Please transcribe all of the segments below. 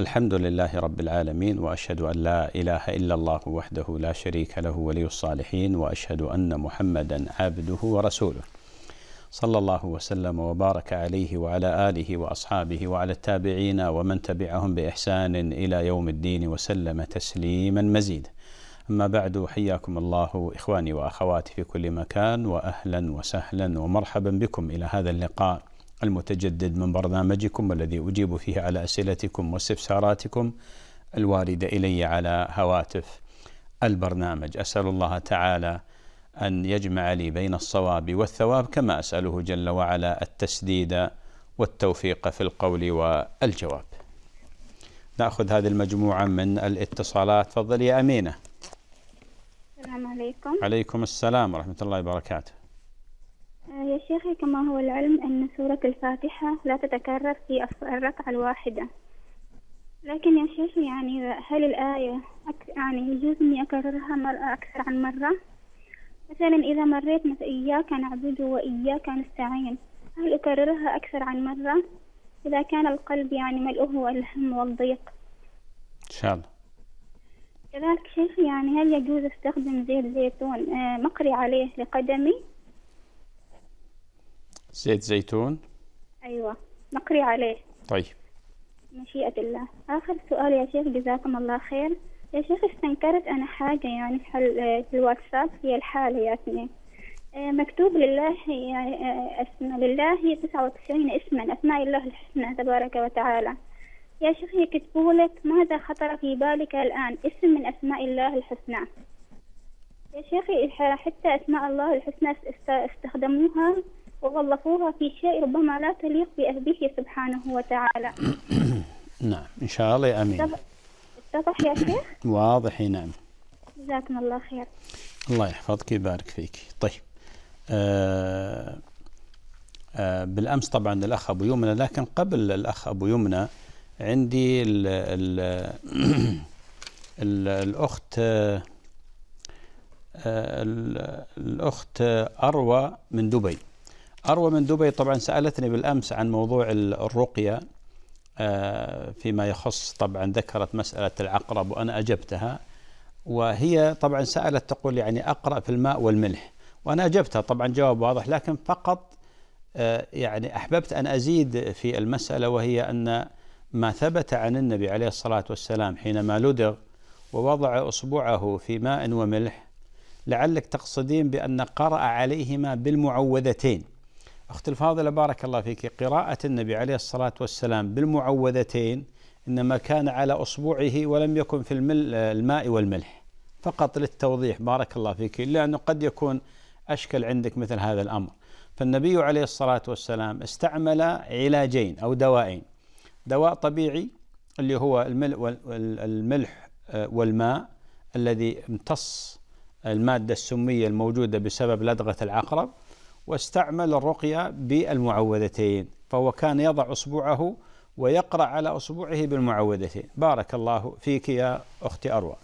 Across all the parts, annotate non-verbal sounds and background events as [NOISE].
الحمد لله رب العالمين واشهد ان لا اله الا الله وحده لا شريك له ولي الصالحين واشهد ان محمدا عبده ورسوله صلى الله وسلم وبارك عليه وعلى اله واصحابه وعلى التابعين ومن تبعهم باحسان الى يوم الدين وسلم تسليما مزيدا اما بعد حياكم الله اخواني واخواتي في كل مكان واهلا وسهلا ومرحبا بكم الى هذا اللقاء المتجدد من برنامجكم الذي أجيب فيه على أسئلتكم واستفساراتكم الواردة إلي على هواتف البرنامج أسأل الله تعالى أن يجمع لي بين الصواب والثواب كما أسأله جل وعلا التسديد والتوفيق في القول والجواب نأخذ هذه المجموعة من الاتصالات تفضل يا أمينة السلام عليكم عليكم السلام ورحمة الله وبركاته آه، يا شيخي كما هو العلم أن سورة الفاتحة لا تتكرر في الركعة الواحدة لكن يا شيخي يعني هل الآية يعني يجوز إني أكررها مرة أكثر عن مرة؟ مثلا إذا مريت مثلا إياك نعبد وإياك نستعين هل أكررها أكثر عن مرة؟ إذا كان القلب يعني ملؤه الهم والضيق إن شاء الله كذلك شيخي يعني هل يجوز استخدم زيت زيتون آه، مقري عليه لقدمي زيت زيتون أيوة نقري عليه طيب مشيئة الله آخر سؤال يا شيخ جزاكم الله خير يا شيخ استنكرت أنا حاجة يعني في الواتساب هي الحالة يا ياتني آه، مكتوب لله يعني، آه، أسماء لله تسعة وتسعين اسما أسماء الله الحسنى تبارك وتعالى يا شيخ يكتبوا لك ماذا خطر في بالك الآن اسم من أسماء الله الحسنى يا شيخي حتى أسماء الله الحسنى استخدموها وغلفوها في شيء ربما لا تليق بأهله سبحانه وتعالى [COUGHS] نعم إن شاء الله أمين اتضح يا شيخ؟ واضح نعم جزاكم الله خير الله يحفظك ويبارك فيك طيب آه آه بالأمس طبعا الأخ أبو يمنى لكن قبل الأخ أبو يمنى عندي الـ الـ [COUGHS] الـ الأخت آه, آه، الأخت أروى من دبي أروى من دبي طبعا سألتني بالأمس عن موضوع الرقية آه، فيما يخص طبعا ذكرت مسألة العقرب وأنا أجبتها وهي طبعا سألت تقول يعني أقرأ في الماء والملح وأنا أجبتها طبعا جواب واضح لكن فقط آه، يعني أحببت أن أزيد في المسألة وهي أن ما ثبت عن النبي عليه الصلاة والسلام حينما لدغ ووضع أصبعه في ماء وملح لعلك تقصدين بأن قرأ عليهما بالمعوذتين أخت الفاضلة بارك الله فيك قراءة النبي عليه الصلاة والسلام بالمعوذتين إنما كان على أصبعه ولم يكن في الماء والملح فقط للتوضيح بارك الله فيك لأنه قد يكون أشكل عندك مثل هذا الأمر فالنبي عليه الصلاة والسلام استعمل علاجين أو دوائين دواء طبيعي اللي هو الملح آه، والماء الذي امتص المادة السمية الموجودة بسبب لدغة العقرب واستعمل الرقية بالمعوذتين فهو كان يضع أصبعه ويقرأ على أصبعه بالمعوذتين بارك الله فيك يا أختي أروى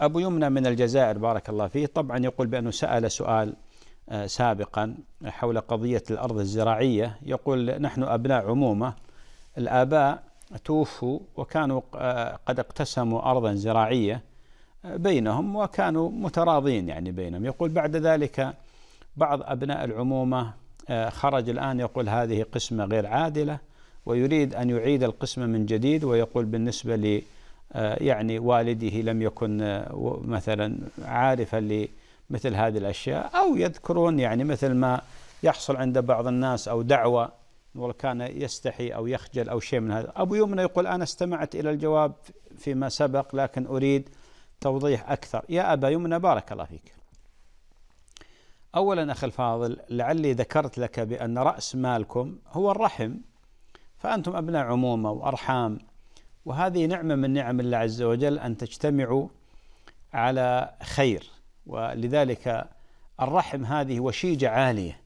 أبو يمنى من الجزائر بارك الله فيه طبعا يقول بأنه سأل سؤال آه، سابقا حول قضية الأرض الزراعية يقول نحن أبناء عمومة الآباء توفوا وكانوا آه، قد اقتسموا أرضا زراعية آه، بينهم وكانوا متراضين يعني بينهم يقول بعد ذلك بعض أبناء العمومة آه، خرج الآن يقول هذه قسمة غير عادلة ويريد أن يعيد القسمة من جديد ويقول بالنسبة لي آه، يعني والده لم يكن آه، مثلا عارفا لمثل هذه الأشياء أو يذكرون يعني مثل ما يحصل عند بعض الناس أو دعوة وكان يستحي أو يخجل أو شيء من هذا أبو يمنى يقول أنا استمعت إلى الجواب فيما سبق لكن أريد توضيح أكثر يا أبا يمنى بارك الله فيك أولا أخي الفاضل لعلي ذكرت لك بأن رأس مالكم هو الرحم فأنتم أبناء عمومة وأرحام وهذه نعمة من نعم الله عز وجل أن تجتمعوا على خير ولذلك الرحم هذه وشيجة عالية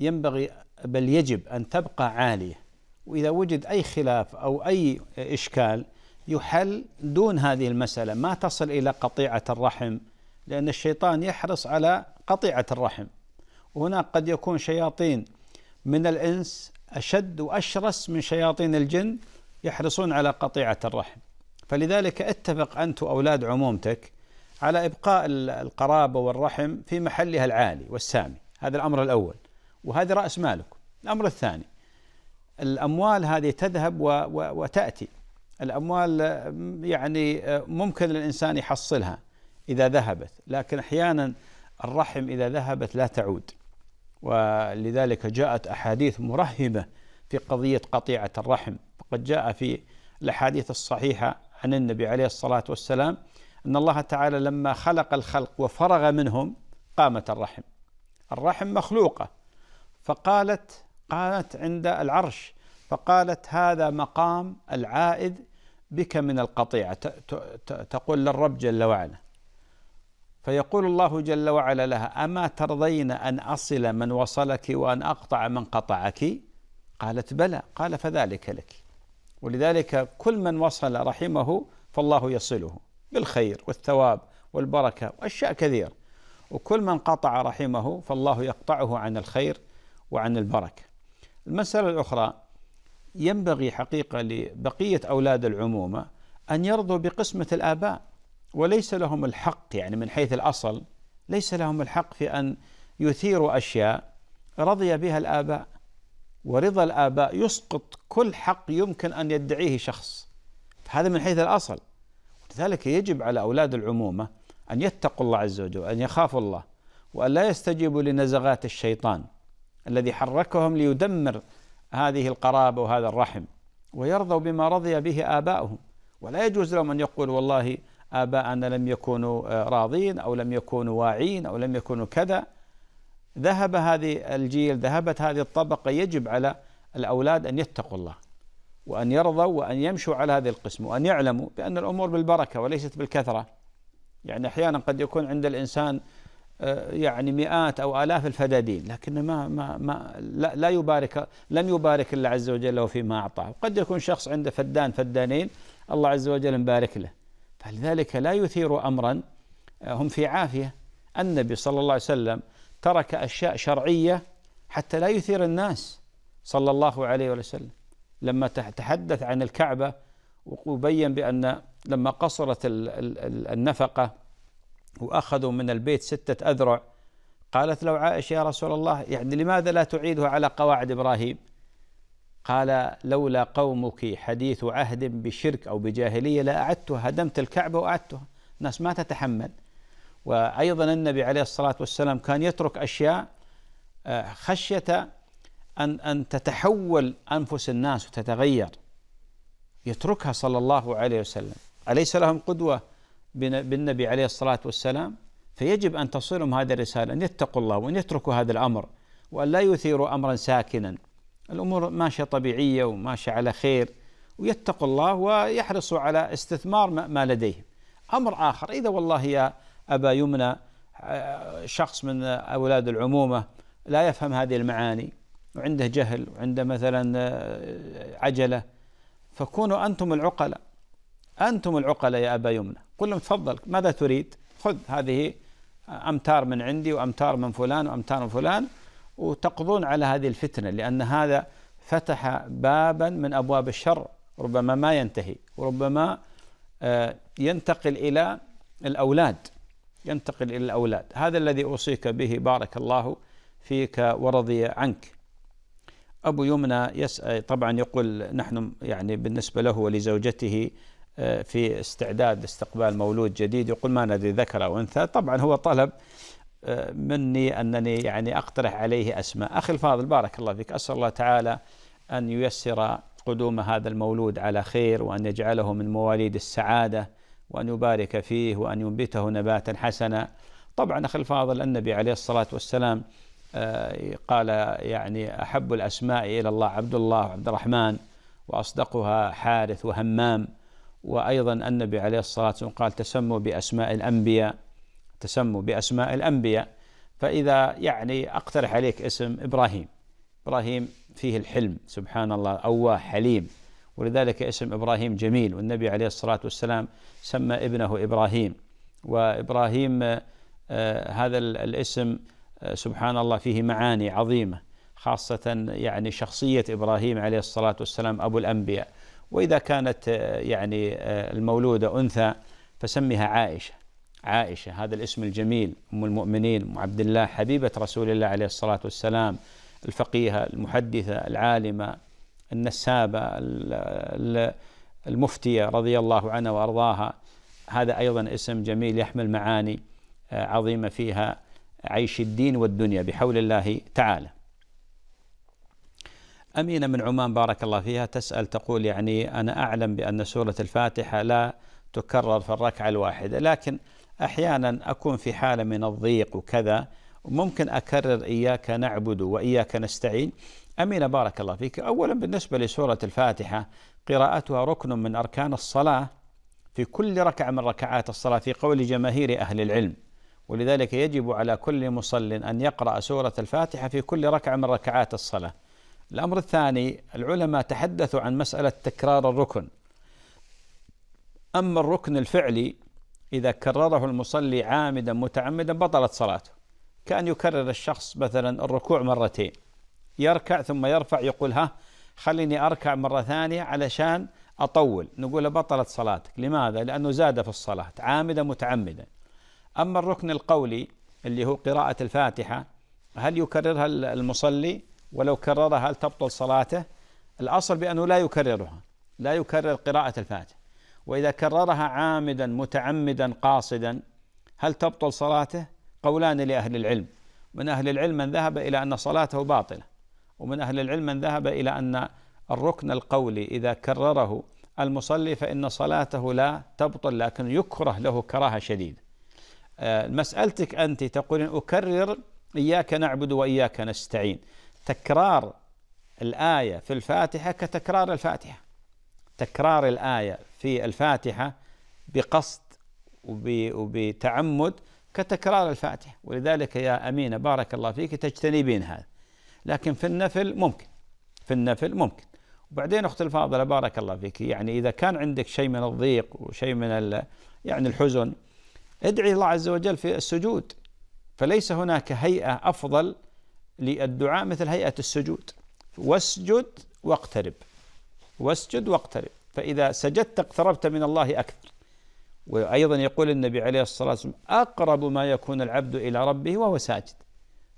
ينبغي بل يجب أن تبقى عالية وإذا وجد أي خلاف أو أي إشكال يحل دون هذه المسألة ما تصل إلى قطيعة الرحم لأن الشيطان يحرص على قطيعة الرحم وهناك قد يكون شياطين من الإنس أشد وأشرس من شياطين الجن يحرصون على قطيعة الرحم فلذلك اتفق أنت وأولاد عمومتك على إبقاء القرابة والرحم في محلها العالي والسامي هذا الأمر الأول وهذا رأس مالك الأمر الثاني الأموال هذه تذهب وتأتي الأموال يعني آه، ممكن الإنسان يحصلها إذا ذهبت لكن أحيانا الرحم إذا ذهبت لا تعود ولذلك جاءت أحاديث مرهبة في قضية قطيعة الرحم فقد جاء في الأحاديث الصحيحة عن النبي عليه الصلاة والسلام أن الله تعالى لما خلق الخلق وفرغ منهم قامت الرحم الرحم مخلوقة فقالت قامت عند العرش فقالت هذا مقام العائد بك من القطيعة تقول للرب جل وعلا فيقول الله جل وعلا لها اما ترضين ان اصل من وصلك وان اقطع من قطعك قالت بلى قال فذلك لك ولذلك كل من وصل رحمه فالله يصله بالخير والثواب والبركه واشياء كثيره وكل من قطع رحمه فالله يقطعه عن الخير وعن البركه المساله الاخرى ينبغي حقيقه لبقيه اولاد العمومه ان يرضوا بقسمه الاباء وليس لهم الحق يعني من حيث الاصل ليس لهم الحق في ان يثيروا اشياء رضي بها الاباء ورضا الاباء يسقط كل حق يمكن ان يدعيه شخص هذا من حيث الاصل لذلك يجب على اولاد العمومه ان يتقوا الله عز وجل وان يخافوا الله وان لا يستجيبوا لنزغات الشيطان الذي حركهم ليدمر هذه القرابه وهذا الرحم ويرضوا بما رضي به اباؤهم ولا يجوز لهم ان يقول والله آباءنا لم يكونوا آه، راضين أو لم يكونوا واعين أو لم يكونوا كذا ذهب هذه الجيل ذهبت هذه الطبقة يجب على الأولاد أن يتقوا الله وأن يرضوا وأن يمشوا على هذه القسم وأن يعلموا بأن الأمور بالبركة وليست بالكثرة يعني أحيانا قد يكون عند الإنسان آه، يعني مئات أو آلاف الفدادين لكن ما ما ما لا, لا يبارك لم يبارك الله عز وجل له فيما أعطاه قد يكون شخص عنده فدان فدانين الله عز وجل مبارك له فلذلك لا يثير امرا آه، هم في عافيه النبي صلى الله عليه وسلم ترك اشياء شرعيه حتى لا يثير الناس صلى الله عليه وسلم لما تحدث عن الكعبه وبين بان لما قصرت النفقه واخذوا من البيت سته اذرع قالت له عائشه يا رسول الله يعني لماذا لا تعيده على قواعد ابراهيم؟ قال لولا قومك حديث عهد بشرك أو بجاهلية لأعدتها هدمت الكعبة وأعدتها الناس ما تتحمل وأيضا النبي عليه الصلاة والسلام كان يترك أشياء آه، خشية أن أن تتحول أنفس الناس وتتغير يتركها صلى الله عليه وسلم أليس لهم قدوة بالنبي عليه الصلاة والسلام فيجب أن تصلهم هذه الرسالة أن يتقوا الله وأن يتركوا هذا الأمر وأن لا يثيروا أمرا ساكنا الأمور ماشية طبيعية وماشية على خير ويتقوا الله ويحرصوا على استثمار ما لديهم أمر آخر إذا والله يا أبا يمنى آه، شخص من أولاد العمومة لا يفهم هذه المعاني وعنده جهل وعنده مثلا آه، عجلة فكونوا أنتم العقلاء أنتم العقلاء يا أبا يمنى قل لهم تفضل ماذا تريد خذ هذه آه، أمتار من عندي وأمتار من فلان وأمتار من فلان وتقضون على هذه الفتنه لان هذا فتح بابا من ابواب الشر ربما ما ينتهي وربما آه، ينتقل الى الاولاد ينتقل الى الاولاد هذا الذي اوصيك به بارك الله فيك ورضي عنك ابو يمنى يسأل آه، طبعا يقول نحن يعني بالنسبه له ولزوجته آه، في استعداد استقبال مولود جديد يقول ما ندري ذكر او انثى طبعا هو طلب مني أنني يعني أقترح عليه أسماء أخي الفاضل بارك الله فيك أسأل الله تعالى أن ييسر قدوم هذا المولود على خير وأن يجعله من مواليد السعادة وأن يبارك فيه وأن ينبته نباتا حسنا طبعا أخي الفاضل النبي عليه الصلاة والسلام آه، قال يعني أحب الأسماء إلى الله عبد الله وعبد الرحمن وأصدقها حارث وهمام وأيضا النبي عليه الصلاة والسلام قال تسموا بأسماء الأنبياء تسموا بأسماء الأنبياء فإذا يعني أقترح عليك اسم إبراهيم إبراهيم فيه الحلم سبحان الله أواه حليم ولذلك اسم إبراهيم جميل والنبي عليه الصلاة والسلام سمى ابنه إبراهيم وإبراهيم آه، هذا الاسم آه، سبحان الله فيه معاني عظيمة خاصة يعني شخصية إبراهيم عليه الصلاة والسلام أبو الأنبياء وإذا كانت آه، يعني المولودة أنثى فسمها عائشة عائشة هذا الاسم الجميل أم المؤمنين أم عبد الله حبيبة رسول الله عليه الصلاة والسلام الفقيهة المحدثة العالمة النسابة المفتية رضي الله عنها وأرضاها هذا أيضا اسم جميل يحمل معاني آه، عظيمة فيها عيش الدين والدنيا بحول الله تعالى أمينة من عمان بارك الله فيها تسأل تقول يعني أنا أعلم بأن سورة الفاتحة لا تكرر في الركعة الواحدة لكن أحيانا أكون في حالة من الضيق وكذا ممكن أكرر إياك نعبد وإياك نستعين أمين بارك الله فيك أولا بالنسبة لسورة الفاتحة قراءتها ركن من أركان الصلاة في كل ركعة من ركعات الصلاة في قول جماهير أهل العلم ولذلك يجب على كل مصل أن يقرأ سورة الفاتحة في كل ركعة من ركعات الصلاة الأمر الثاني العلماء تحدثوا عن مسألة تكرار الركن أما الركن الفعلي إذا كرره المصلي عامدا متعمدا بطلت صلاته كأن يكرر الشخص مثلا الركوع مرتين يركع ثم يرفع يقول ها خليني أركع مرة ثانية علشان أطول نقول بطلت صلاتك لماذا؟ لأنه زاد في الصلاة عامدا متعمدا أما الركن القولي اللي هو قراءة الفاتحة هل يكررها المصلي ولو كررها هل تبطل صلاته؟ الأصل بأنه لا يكررها لا يكرر قراءة الفاتحة وإذا كررها عامدا متعمدا قاصدا هل تبطل صلاته؟ قولان لأهل العلم من أهل العلم من ذهب إلى أن صلاته باطلة ومن أهل العلم من ذهب إلى أن الركن القولي إذا كرره المصلي فإن صلاته لا تبطل لكن يكره له كراهة شديدة آه، مسألتك أنت تقولين أكرر إياك نعبد وإياك نستعين تكرار الآية في الفاتحة كتكرار الفاتحة تكرار الآية في الفاتحة بقصد وبتعمد كتكرار الفاتحة ولذلك يا أمينة بارك الله فيك تجتنبين هذا لكن في النفل ممكن في النفل ممكن وبعدين أخت الفاضلة بارك الله فيك يعني إذا كان عندك شيء من الضيق وشيء من يعني الحزن ادعي الله عز وجل في السجود فليس هناك هيئة أفضل للدعاء مثل هيئة السجود واسجد واقترب واسجد واقترب فإذا سجدت اقتربت من الله أكثر وأيضا يقول النبي عليه الصلاة والسلام أقرب ما يكون العبد إلى ربه وهو ساجد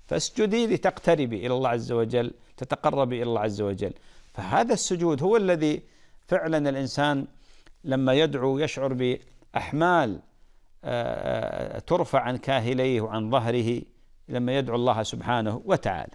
فاسجدي لتقتربي إلى الله عز وجل تتقربي إلى الله عز وجل فهذا السجود هو الذي فعلا الإنسان لما يدعو يشعر بأحمال آه، آه، ترفع عن كاهليه وعن ظهره لما يدعو الله سبحانه وتعالى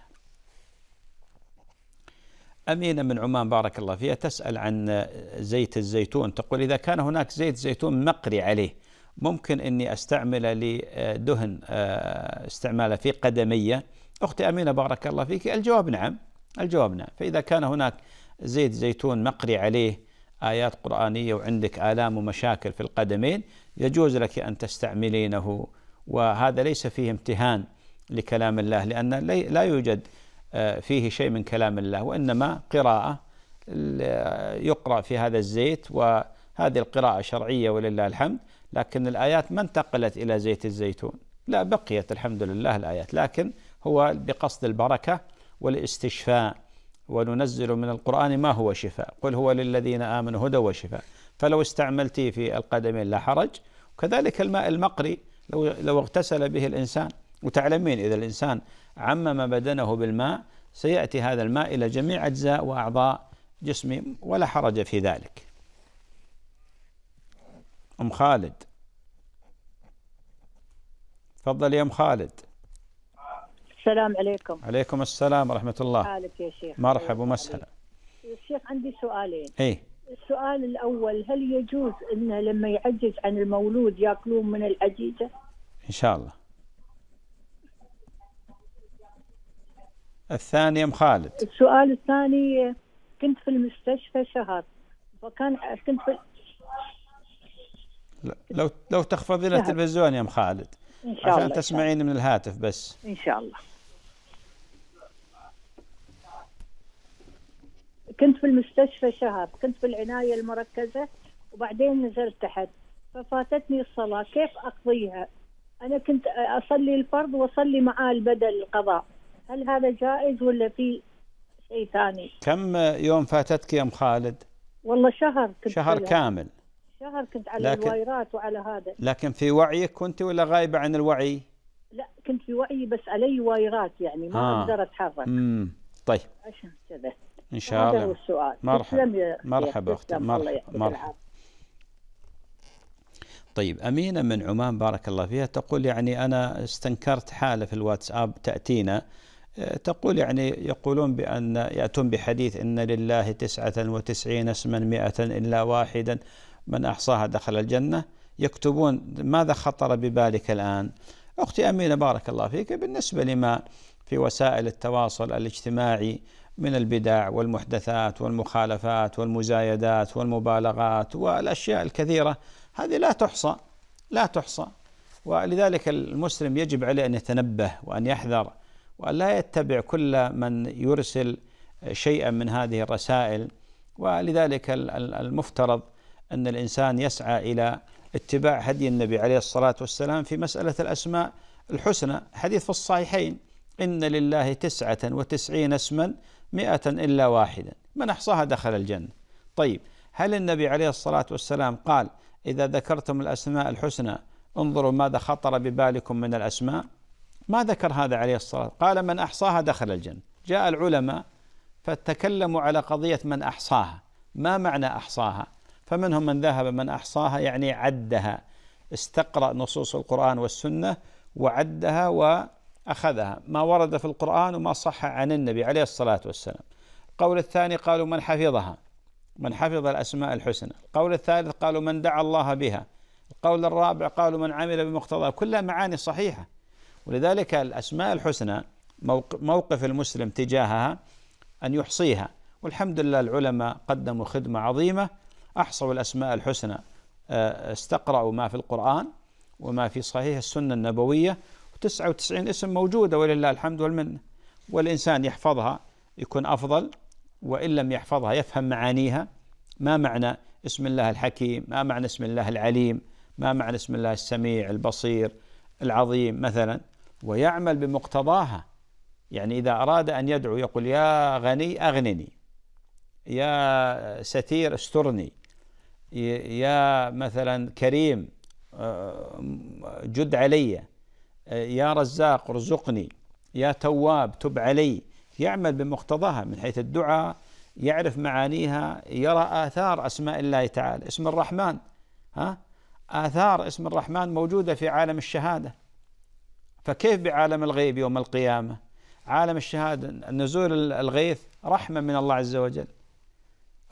أمينة من عمان بارك الله فيها تسأل عن زيت الزيتون تقول إذا كان هناك زيت زيتون مقري عليه ممكن أني أستعمله لدهن آه، استعماله في قدمية أختي أمينة بارك الله فيك الجواب نعم الجواب نعم فإذا كان هناك زيت زيتون مقري عليه آيات قرآنية وعندك آلام ومشاكل في القدمين يجوز لك أن تستعملينه وهذا ليس فيه امتهان لكلام الله لأن لا يوجد فيه شيء من كلام الله وإنما قراءة يقرأ في هذا الزيت وهذه القراءة شرعية ولله الحمد لكن الآيات ما انتقلت إلى زيت الزيتون لا بقيت الحمد لله الآيات لكن هو بقصد البركة والاستشفاء وننزل من القرآن ما هو شفاء قل هو للذين آمنوا هدى وشفاء فلو استعملتيه في القدمين لا حرج وكذلك الماء المقري لو, لو اغتسل به الإنسان وتعلمين إذا الإنسان عمم بدنه بالماء سيأتي هذا الماء إلى جميع أجزاء وأعضاء جسمه ولا حرج في ذلك أم خالد تفضل يا أم خالد السلام عليكم عليكم السلام ورحمة الله حالك يا شيخ مرحبا ومسهلا الشيخ عندي سؤالين إيه السؤال الأول هل يجوز أنه لما يعجز عن المولود يأكلون من العجيجة إن شاء الله الثاني ام خالد السؤال الثاني كنت في المستشفى شهر وكان كنت في لو لو تخفضي التلفزيون يا ام خالد إن شاء عشان الله تسمعين من الهاتف بس ان شاء الله كنت في المستشفى شهر كنت في العناية المركزة وبعدين نزلت تحت ففاتتني الصلاة كيف أقضيها أنا كنت أصلي الفرض وأصلي معاه البدل القضاء هل هذا جائز ولا في شيء ثاني؟ كم يوم فاتتك يا ام خالد؟ والله شهر كنت شهر فيها. كامل شهر كنت على لكن... الوايرات وعلى هذا لكن في وعيك كنت ولا غايبه عن الوعي؟ لا كنت في وعي بس علي وايرات يعني ما آه. اقدر اتحرك امم طيب عشان كذا ان شاء الله هذا هو السؤال مرحبا مرحبا اختي مرحبا مرحبا طيب أمينة من عمان بارك الله فيها تقول يعني أنا استنكرت حالة في الواتساب تأتينا آه، تقول يعني يقولون بأن يأتون بحديث إن لله تسعة وتسعين اسما مئة إلا واحدا من أحصاها دخل الجنة يكتبون ماذا خطر ببالك الآن أختي أمينة بارك الله فيك بالنسبة لما في وسائل التواصل الاجتماعي من البدع والمحدثات والمخالفات والمزايدات والمبالغات والأشياء الكثيرة هذه لا تحصى لا تحصى ولذلك المسلم يجب عليه أن يتنبه وأن يحذر ولا يتبع كل من يرسل شيئا من هذه الرسائل ولذلك المفترض أن الإنسان يسعى إلى اتباع هدي النبي عليه الصلاة والسلام في مسألة الأسماء الحسنى حديث في الصحيحين إن لله تسعة وتسعين اسما مئة إلا واحدا من أحصاها دخل الجنة طيب هل النبي عليه الصلاة والسلام قال إذا ذكرتم الأسماء الحسنى انظروا ماذا خطر ببالكم من الأسماء ما ذكر هذا عليه الصلاة قال من أحصاها دخل الجنة جاء العلماء فتكلموا على قضية من أحصاها ما معنى أحصاها فمنهم من ذهب من أحصاها يعني عدها استقرأ نصوص القرآن والسنة وعدها وأخذها ما ورد في القرآن وما صح عن النبي عليه الصلاة والسلام القول الثاني قالوا من حفظها من حفظ الأسماء الحسنى القول الثالث قالوا من دعا الله بها القول الرابع قالوا من عمل بمقتضاها كلها معاني صحيحة ولذلك الأسماء الحسنى موقف المسلم تجاهها أن يحصيها والحمد لله العلماء قدموا خدمة عظيمة أحصوا الأسماء الحسنى آه، استقرأوا ما في القرآن وما في صحيح السنة النبوية 99 اسم موجودة ولله الحمد والمنة والإنسان يحفظها يكون أفضل وإن لم يحفظها يفهم معانيها ما معنى اسم الله الحكيم ما معنى اسم الله العليم ما معنى اسم الله السميع البصير العظيم مثلا ويعمل بمقتضاها يعني إذا أراد أن يدعو يقول يا غني أغنني يا ستير استرني يا مثلا كريم جد علي يا رزاق ارزقني يا تواب تب علي يعمل بمقتضاها من حيث الدعاء يعرف معانيها يرى آثار أسماء الله تعالى اسم الرحمن ها آثار اسم الرحمن موجودة في عالم الشهادة فكيف بعالم الغيب يوم القيامة عالم الشهادة نزول الغيث رحمة من الله عز وجل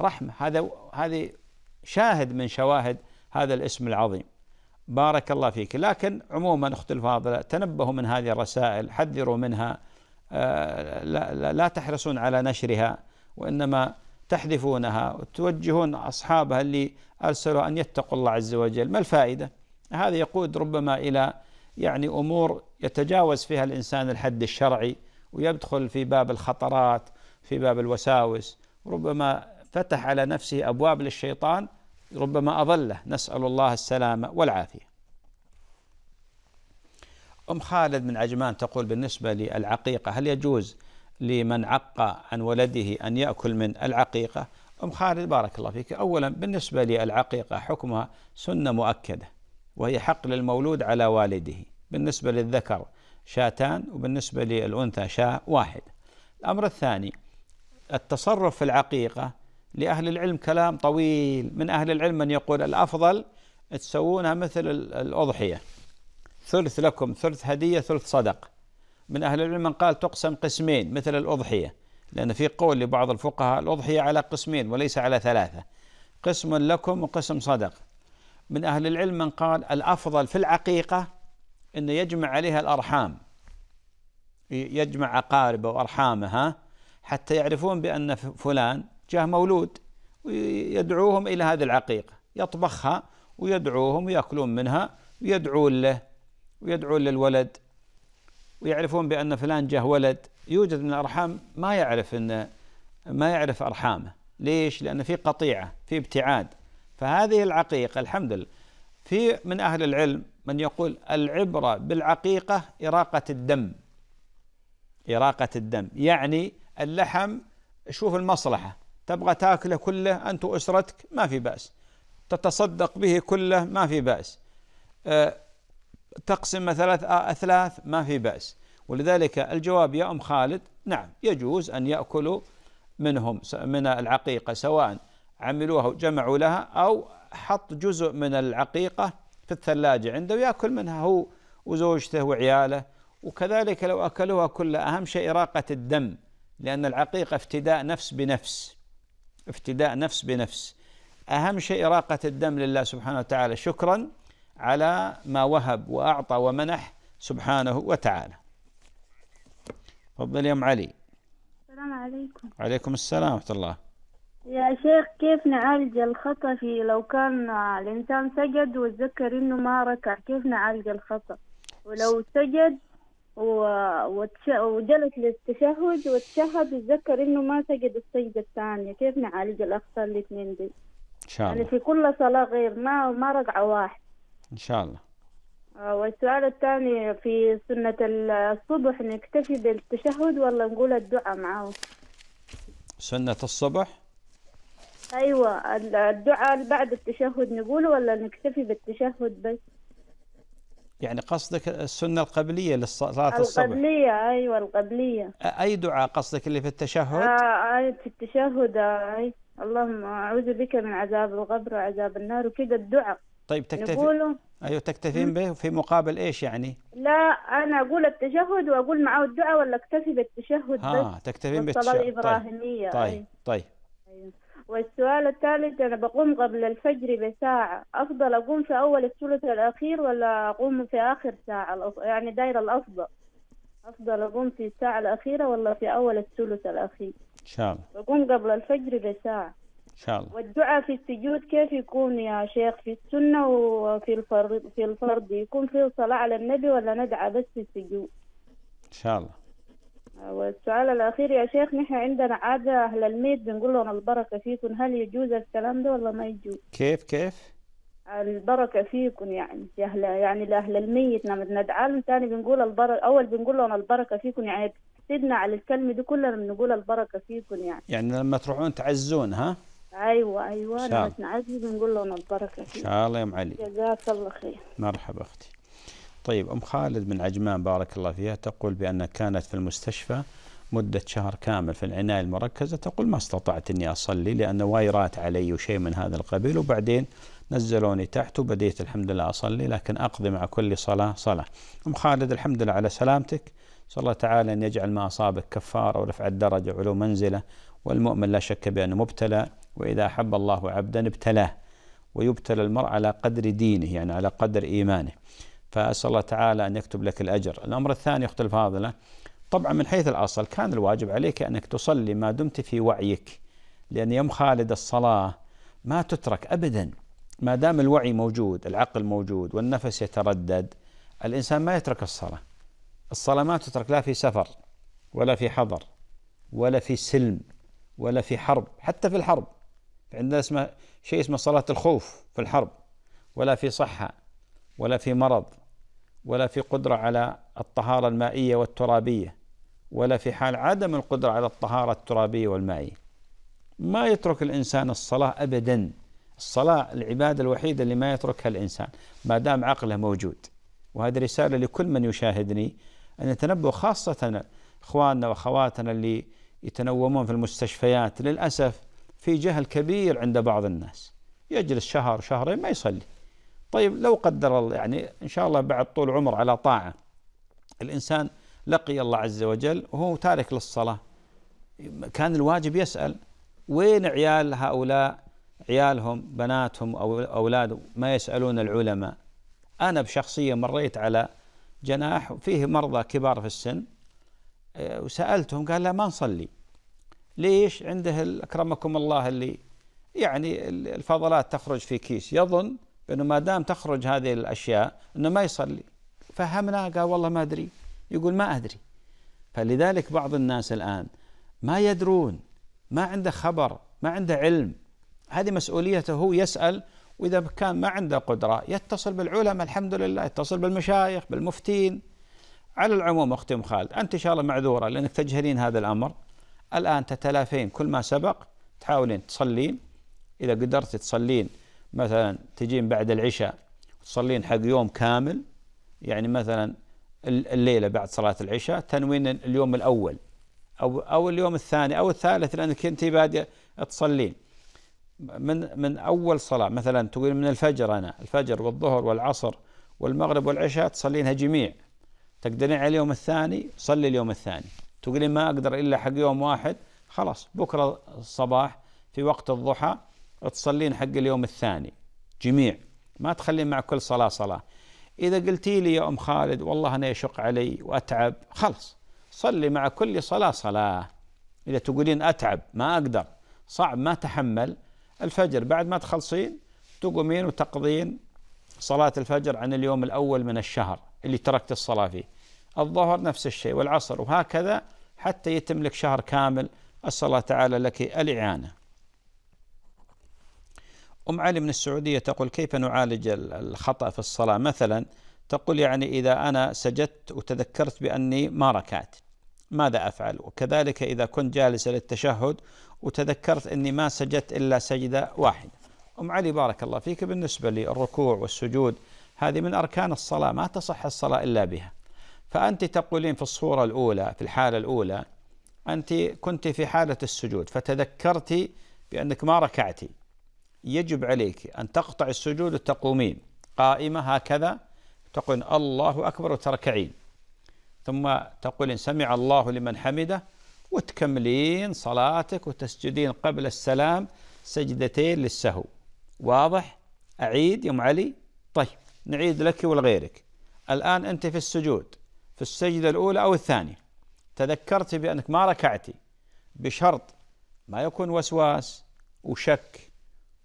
رحمة هذا هذه شاهد من شواهد هذا الاسم العظيم بارك الله فيك لكن عموما أخت الفاضلة تنبهوا من هذه الرسائل حذروا منها آه، لا, لا تحرصون على نشرها وإنما تحذفونها وتوجهون أصحابها اللي أرسلوا أن يتقوا الله عز وجل ما الفائدة هذا يقود ربما إلى يعني امور يتجاوز فيها الانسان الحد الشرعي ويدخل في باب الخطرات في باب الوساوس ربما فتح على نفسه ابواب للشيطان ربما اضله نسال الله السلامه والعافيه. ام خالد من عجمان تقول بالنسبه للعقيقه هل يجوز لمن عق عن ولده ان ياكل من العقيقه؟ ام خالد بارك الله فيك اولا بالنسبه للعقيقه حكمها سنه مؤكده وهي حق للمولود على والده بالنسبة للذكر شاتان وبالنسبة للأنثى شاء واحد الأمر الثاني التصرف في العقيقة لأهل العلم كلام طويل من أهل العلم من يقول الأفضل تسوونها مثل الأضحية ثلث لكم ثلث هدية ثلث صدق من أهل العلم من قال تقسم قسمين مثل الأضحية لأن في قول لبعض الفقهاء الأضحية على قسمين وليس على ثلاثة قسم لكم وقسم صدق من أهل العلم من قال الأفضل في العقيقة أن يجمع عليها الأرحام يجمع أقاربه وأرحامها حتى يعرفون بأن فلان جاه مولود ويدعوهم إلى هذه العقيقة يطبخها ويدعوهم ويأكلون منها ويدعون له ويدعون للولد ويعرفون بأن فلان جاه ولد يوجد من الأرحام ما يعرف أن ما يعرف أرحامه ليش؟ لأن في قطيعة في ابتعاد فهذه العقيقة الحمد لله في من أهل العلم من يقول العبرة بالعقيقة إراقة الدم إراقة الدم يعني اللحم شوف المصلحة تبغى تاكله كله أنت وأسرتك ما في بأس تتصدق به كله ما في بأس أه، تقسم ثلاث آه، أثلاث ما في بأس ولذلك الجواب يا أم خالد نعم يجوز أن يأكلوا منهم من العقيقة سواء عملوها وجمعوا لها أو حط جزء من العقيقة في الثلاجة عنده ويأكل منها هو وزوجته وعياله وكذلك لو أكلوها كلها أهم شيء إراقة الدم لأن العقيقة افتداء نفس بنفس افتداء نفس بنفس أهم شيء إراقة الدم لله سبحانه وتعالى شكرا على ما وهب وأعطى ومنح سبحانه وتعالى تفضل يا أم علي السلام عليكم وعليكم السلام ورحمة الله يا شيخ كيف نعالج الخطأ في لو كان الإنسان سجد وتذكر إنه ما ركع كيف نعالج الخطأ ولو سجد و... وجلس للتشهد وتشهد وتذكر إنه ما سجد السجدة الثانية كيف نعالج الأخطاء الاثنين دي إن شاء يعني الله يعني في كل صلاة غير ما ما ركعة واحد إن شاء الله آه، والسؤال الثاني في سنة الصبح نكتفي بالتشهد ولا نقول الدعاء معه سنة الصبح ايوه الدعاء بعد التشهد نقوله ولا نكتفي بالتشهد بس يعني قصدك السنة القبلية للصلاة الصبح القبلية أيوة القبلية أي دعاء قصدك اللي في التشهد؟ آه, آه، في التشهد آه، اي اللهم أعوذ بك من عذاب القبر وعذاب النار وكذا الدعاء طيب تكتفي نقوله أيوة تكتفين به في مقابل إيش يعني؟ لا أنا أقول التشهد وأقول معه الدعاء ولا أكتفي بالتشهد آه بس تكتفين بالتشهد الصلاة طيب، الإبراهيمية طيب طيب, طيب. والسؤال الثالث أنا بقوم قبل الفجر بساعة أفضل أقوم في أول الثلث الأخير ولا أقوم في آخر ساعة يعني داير الأفضل أفضل أقوم في الساعة الأخيرة ولا في أول الثلث الأخير إن شاء الله بقوم قبل الفجر بساعة إن شاء الله والدعاء في السجود كيف يكون يا شيخ في السنة وفي الفرض في الفرض يكون فيه صلاة على النبي ولا ندعى بس في السجود إن شاء الله والسؤال الأخير يا شيخ نحن عندنا عادة أهل الميت بنقول لهم البركة فيكم هل يجوز الكلام ده ولا ما يجوز؟ كيف كيف؟ البركة فيكم يعني يا أهل يعني لأهل الميت لما نعم، ندعى ثاني بنقول البركة أول بنقول لهم البركة فيكم يعني تحسدنا على الكلمة دي كلنا بنقول البركة فيكم يعني يعني لما تروحون تعزون ها؟ ايوه ايوه لما تنعزي بنقول لهم البركة فيكم إن شاء الله يا أم علي جزاك الله خير مرحبا أختي طيب أم خالد من عجمان بارك الله فيها تقول بأن كانت في المستشفى مدة شهر كامل في العناية المركزة تقول ما استطعت أني أصلي لأن وايرات علي وشيء من هذا القبيل وبعدين نزلوني تحت وبديت الحمد لله أصلي لكن أقضي مع كل صلاة صلاة أم خالد الحمد لله على سلامتك صلى الله تعالى أن يجعل ما أصابك كفارة ورفع الدرجة علو منزله والمؤمن لا شك بأنه مبتلى وإذا أحب الله عبدا ابتلاه ويبتلى المرء على قدر دينه يعني على قدر إيمانه فأسأل الله تعالى أن يكتب لك الأجر الأمر الثاني أخت الفاضلة طبعا من حيث الأصل كان الواجب عليك أنك تصلي ما دمت في وعيك لأن يوم خالد الصلاة ما تترك أبدا ما دام الوعي موجود العقل موجود والنفس يتردد الإنسان ما يترك الصلاة الصلاة ما تترك لا في سفر ولا في حضر ولا في سلم ولا في حرب حتى في الحرب عندنا اسمه شيء اسمه صلاة الخوف في الحرب ولا في صحة ولا في مرض ولا في قدرة على الطهارة المائية والترابية ولا في حال عدم القدرة على الطهارة الترابية والمائية ما يترك الإنسان الصلاة أبدا الصلاة العبادة الوحيدة اللي ما يتركها الإنسان ما دام عقله موجود وهذه رسالة لكل من يشاهدني أن يتنبه خاصة إخواننا وأخواتنا اللي يتنومون في المستشفيات للأسف في جهل كبير عند بعض الناس يجلس شهر شهرين ما يصلي طيب لو قدر الله يعني إن شاء الله بعد طول عمر على طاعة الإنسان لقي الله عز وجل وهو تارك للصلاة كان الواجب يسأل وين عيال هؤلاء عيالهم بناتهم أو أولادهم ما يسألون العلماء أنا بشخصية مريت على جناح فيه مرضى كبار في السن آه، وسألتهم قال لا ما نصلي ليش عنده أكرمكم الله اللي يعني الفضلات تخرج في كيس يظن انه ما دام تخرج هذه الاشياء انه ما يصلي فهمناه قال والله ما ادري يقول ما ادري فلذلك بعض الناس الان ما يدرون ما عنده خبر ما عنده علم هذه مسؤوليته هو يسال واذا كان ما عنده قدره يتصل بالعلماء الحمد لله يتصل بالمشايخ بالمفتين على العموم اختي ام خالد انت ان شاء الله معذوره لانك تجهلين هذا الامر الان تتلافين كل ما سبق تحاولين تصلين اذا قدرت تصلين مثلا تجين بعد العشاء تصلين حق يوم كامل يعني مثلا الليله بعد صلاه العشاء تنوين اليوم الاول او او اليوم الثاني او الثالث لانك انت باديه تصلين من من اول صلاه مثلا تقول من الفجر انا الفجر والظهر والعصر والمغرب والعشاء تصلينها جميع تقدرين على اليوم الثاني صلي اليوم الثاني تقولين ما اقدر الا حق يوم واحد خلاص بكره الصباح في وقت الضحى تصلين حق اليوم الثاني جميع ما تخلين مع كل صلاة صلاة إذا قلتي لي يا أم خالد والله أنا يشق علي وأتعب خلص صلي مع كل صلاة صلاة إذا تقولين أتعب ما أقدر صعب ما تحمل الفجر بعد ما تخلصين تقومين وتقضين صلاة الفجر عن اليوم الأول من الشهر اللي تركت الصلاة فيه الظهر نفس الشيء والعصر وهكذا حتى يتم لك شهر كامل أسأل الله تعالى لك الإعانة أم علي من السعودية تقول كيف نعالج الخطأ في الصلاة مثلا تقول يعني إذا أنا سجدت وتذكرت بأني ما ركعت ماذا أفعل وكذلك إذا كنت جالسة للتشهد وتذكرت أني ما سجدت إلا سجدة واحدة أم علي بارك الله فيك بالنسبة للركوع والسجود هذه من أركان الصلاة ما تصح الصلاة إلا بها فأنت تقولين في الصورة الأولى في الحالة الأولى أنت كنت في حالة السجود فتذكرت بأنك ما ركعتي يجب عليك أن تقطع السجود وتقومين قائمة هكذا تقول الله أكبر وتركعين ثم تقولين سمع الله لمن حمده وتكملين صلاتك وتسجدين قبل السلام سجدتين للسهو واضح أعيد يا أم علي طيب نعيد لك ولغيرك الآن أنت في السجود في السجدة الأولى أو الثانية تذكرت بأنك ما ركعتي بشرط ما يكون وسواس وشك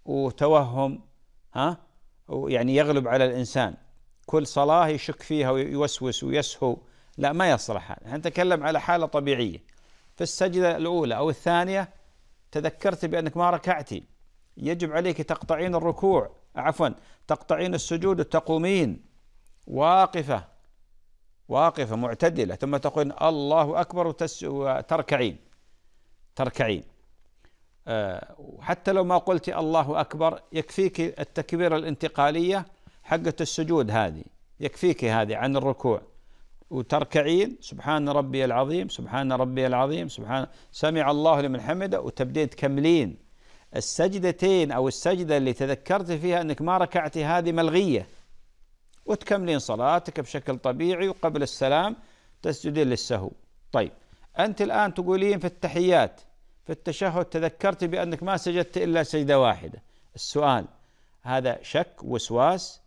وتوهم ها يعني يغلب على الإنسان كل صلاة يشك فيها ويوسوس ويسهو لا ما يصلح هذا نتكلم على حالة طبيعية في السجدة الأولى أو الثانية تذكرت بأنك ما ركعتي يجب عليك تقطعين الركوع عفوا تقطعين السجود وتقومين واقفة واقفة معتدلة ثم تقولين الله أكبر وتركعين تركعين وحتى آه، لو ما قلت الله أكبر يكفيك التكبيرة الانتقالية حقة السجود هذه يكفيك هذه عن الركوع وتركعين سبحان ربي العظيم سبحان ربي العظيم سبحان سمع الله لمن حمده وتبدين تكملين السجدتين أو السجدة اللي تذكرت فيها أنك ما ركعتي هذه ملغية وتكملين صلاتك بشكل طبيعي وقبل السلام تسجدين للسهو طيب أنت الآن تقولين في التحيات في التشهد تذكرت بأنك ما سجدت إلا سجدة واحدة السؤال هذا شك وسواس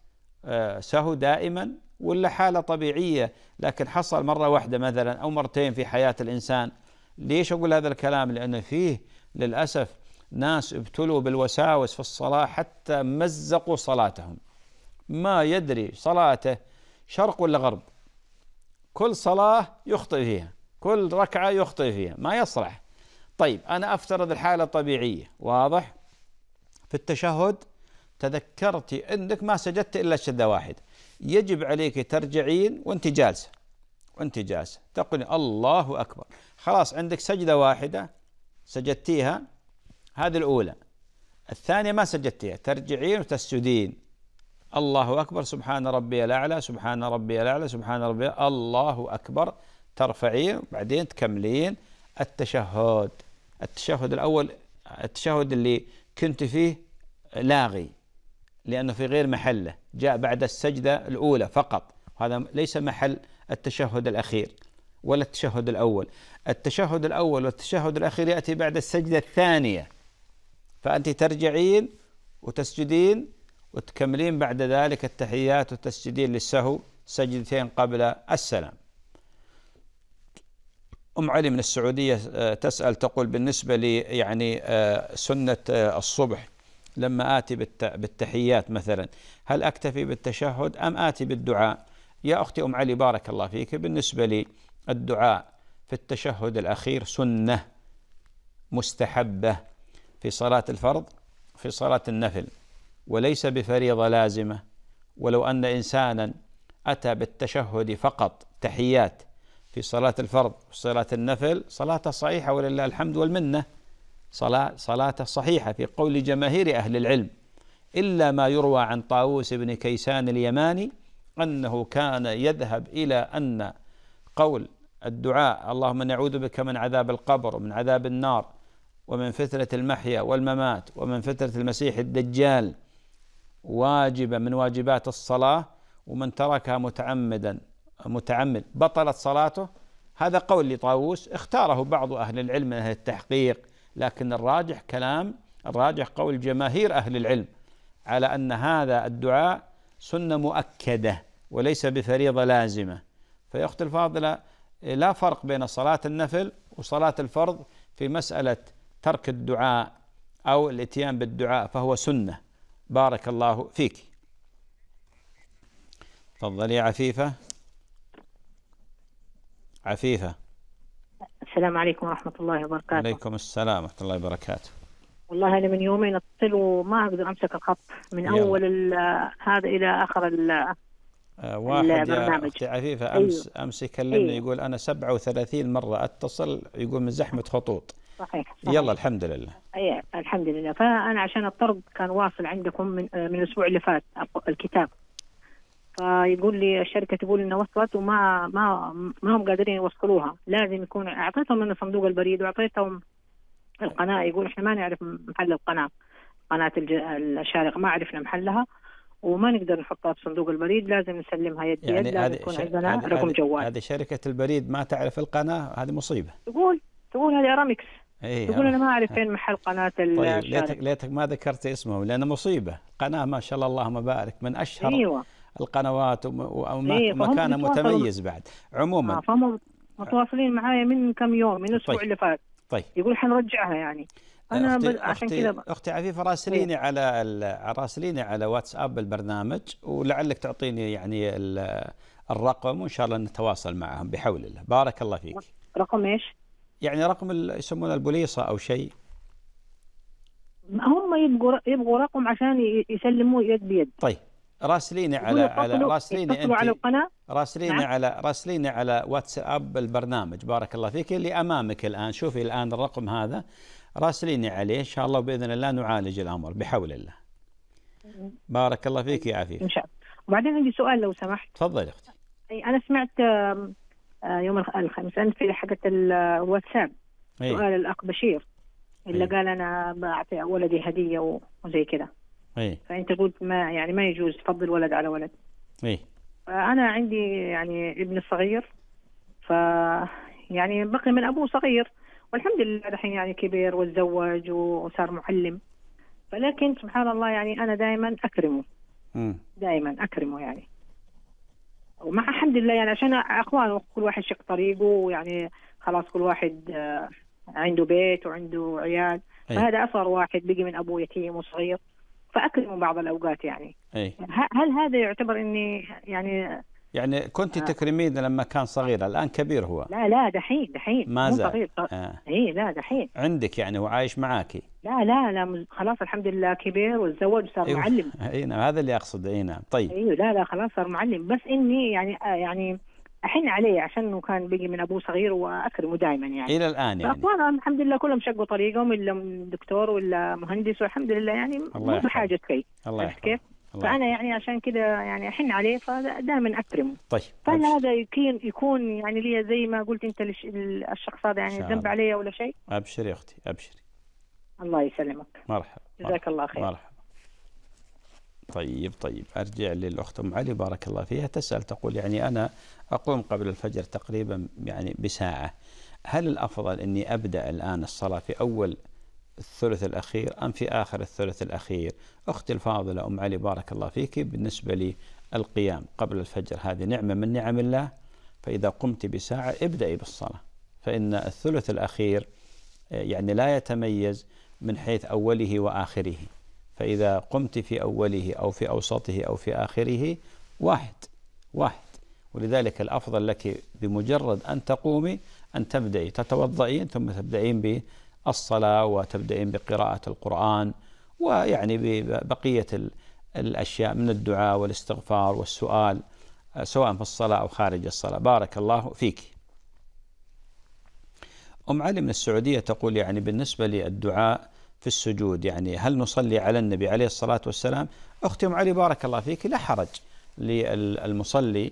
آه، سهو دائما ولا حالة طبيعية لكن حصل مرة واحدة مثلا أو مرتين في حياة الإنسان ليش أقول هذا الكلام لأنه فيه للأسف ناس ابتلوا بالوساوس في الصلاة حتى مزقوا صلاتهم ما يدري صلاته شرق ولا غرب كل صلاة يخطئ فيها كل ركعة يخطئ فيها ما يصلح طيب أنا أفترض الحالة الطبيعية واضح في التشهد تذكرت أنك ما سجدت إلا الشدة واحدة يجب عليك ترجعين وأنت جالسة وأنت جالسة تقولين الله أكبر خلاص عندك سجدة واحدة سجدتيها هذه الأولى الثانية ما سجدتيها ترجعين وتسجدين الله أكبر سبحان ربي الأعلى سبحان ربي الأعلى سبحان ربي الله أكبر ترفعين وبعدين تكملين التشهد التشهد الأول التشهد اللي كنت فيه لاغي لأنه في غير محله جاء بعد السجدة الأولى فقط هذا ليس محل التشهد الأخير ولا التشهد الأول التشهد الأول والتشهد الأخير يأتي بعد السجدة الثانية فأنت ترجعين وتسجدين وتكملين بعد ذلك التحيات وتسجدين للسهو سجدتين قبل السلام أم علي من السعودية آه، تسأل تقول بالنسبة لي يعني آه، سنة آه، الصبح لما آتي بالتحيات مثلا هل أكتفي بالتشهد أم آتي بالدعاء يا أختي أم علي بارك الله فيك بالنسبة لي الدعاء في التشهد الأخير سنة مستحبة في صلاة الفرض في صلاة النفل وليس بفريضة لازمة ولو أن إنسانا أتى بالتشهد فقط تحيات في صلاة الفرض وصلاة النفل صلاة صحيحة ولله الحمد والمنة صلاة صلاة صحيحة في قول جماهير أهل العلم إلا ما يروى عن طاووس بن كيسان اليماني أنه كان يذهب إلى أن قول الدعاء اللهم نعوذ بك من عذاب القبر ومن عذاب النار ومن فتنة المحيا والممات ومن فتنة المسيح الدجال واجبة من واجبات الصلاة ومن تركها متعمدا متعمد بطلت صلاته هذا قول لطاووس اختاره بعض أهل العلم من أهل التحقيق لكن الراجح كلام الراجح قول جماهير أهل العلم على أن هذا الدعاء سنة مؤكدة وليس بفريضة لازمة فيا أخت الفاضلة لا فرق بين صلاة النفل وصلاة الفرض في مسألة ترك الدعاء أو الاتيان بالدعاء فهو سنة بارك الله فيك تفضلي عفيفة عفيفة السلام عليكم ورحمة الله وبركاته عليكم السلام ورحمة الله وبركاته والله أنا من يومين أتصل وما أقدر أمسك الخط من يلا. أول هذا إلى آخر ال آه، واحد يا أختي عفيفة أمس أيوه. أمس يكلمني أيوه. يقول أنا 37 مرة أتصل يقول من زحمة خطوط صحيح, صحيح. يلا الحمد لله أي الحمد لله فأنا عشان الطرد كان واصل عندكم من آه، من الأسبوع اللي فات الكتاب فيقول لي الشركه تقول انه وصلت وما ما ما هم قادرين يوصلوها لازم يكون اعطيتهم انا صندوق البريد واعطيتهم القناه يقول احنا ما نعرف محل القناه قناه الشارقه ما عرفنا محلها وما نقدر نحطها في صندوق البريد لازم نسلمها يد يعني يد لازم يكون عندنا رقم جوال هذه شركه البريد ما تعرف القناه هذه مصيبه تقول تقول هذه ارامكس إيه تقول انا ما اعرف فين محل قناه طيب ليتك ليتك ما ذكرت اسمه لانه مصيبه قناه ما شاء الله اللهم بارك من اشهر ايوه القنوات ومكانه إيه، متميز بعد عموما آه فهم متواصلين معايا من كم يوم من الاسبوع طيب. اللي فات طيب يقول حنرجعها يعني انا أختي عشان كذا اختي عفيفه راسليني إيه؟ على راسليني على واتساب البرنامج ولعلك تعطيني يعني الرقم وان شاء الله نتواصل معهم بحول الله بارك الله فيك رقم ايش يعني رقم يسمونه البوليصه او شيء هم يبغوا يبغوا رقم عشان يسلموه يد بيد طيب راسليني على على راسليني انت على القناه راسليني نعم. على راسليني على واتساب البرنامج بارك الله فيك اللي امامك الان شوفي الان الرقم هذا راسليني عليه ان شاء الله باذن الله نعالج الامر بحول الله بارك الله فيك يا عفيف ان شاء الله وبعدين عندي سؤال لو سمحت تفضل يا اختي انا سمعت آه، يوم الخميس انت في حقه الواتساب آه، إيه. سؤال الاخ بشير اللي أي. قال انا بعطي ولدي هديه وزي كذا إيه؟ فانت قلت ما يعني ما يجوز تفضل ولد على ولد إيه؟ انا عندي يعني ابن صغير ف يعني بقي من ابوه صغير والحمد لله الحين يعني كبير وتزوج وصار معلم ولكن سبحان الله يعني انا دائما اكرمه دائما اكرمه يعني ومع الحمد لله يعني عشان اخوانه كل واحد شق طريقه ويعني خلاص كل واحد آه، عنده بيت وعنده عيال إيه. فهذا اصغر واحد بقي من ابوه يتيم وصغير فاكرمه بعض الاوقات يعني أي. هل هذا يعتبر اني يعني يعني كنت آه. تكرمين لما كان صغير الان كبير هو لا لا دحين دحين ما زال صغير آه. اي لا دحين عندك يعني وعايش معاكي لا لا لا خلاص الحمد لله كبير وتزوج وصار أيوه. معلم [LAUGHS] اي نعم هذا اللي اقصده اي نعم طيب ايوه لا لا خلاص صار معلم بس اني يعني آه يعني احن عليه عشان انه كان بقي من ابوه صغير واكرمه دائما يعني الى الان يعني فأخوانا الحمد لله كلهم شقوا طريقهم الا دكتور ولا مهندس والحمد لله يعني مو بحاجه شيء الله عرفت كيف؟ الله فانا يعني عشان كذا يعني احن عليه فدائما اكرمه طيب فهل هذا يكون يكون يعني لي زي ما قلت انت الشخص هذا يعني ذنب علي ولا شيء؟ ابشري يا اختي ابشري الله يسلمك مرحبا جزاك الله خير مرحبا طيب طيب أرجع للأخت أم علي بارك الله فيها تسأل تقول يعني أنا أقوم قبل الفجر تقريبا يعني بساعة هل الأفضل أني أبدأ الآن الصلاة في أول الثلث الأخير أم في آخر الثلث الأخير أختي الفاضلة أم علي بارك الله فيك بالنسبة لي القيام قبل الفجر هذه نعمة من نعم الله فإذا قمت بساعة ابدأي بالصلاة فإن الثلث الأخير آه، يعني لا يتميز من حيث أوله وآخره فإذا قمت في أوله أو في أوسطه أو في آخره واحد واحد ولذلك الأفضل لك بمجرد أن تقومي أن تبدأي تتوضئين ثم تبدأين بالصلاة وتبدأين بقراءة القرآن ويعني ببقية الأشياء من الدعاء والاستغفار والسؤال آه، سواء في الصلاة أو خارج الصلاة بارك الله فيك أم علي من السعودية تقول يعني بالنسبة للدعاء في السجود يعني هل نصلي على النبي عليه الصلاة والسلام أختي علي بارك الله فيك لا حرج للمصلي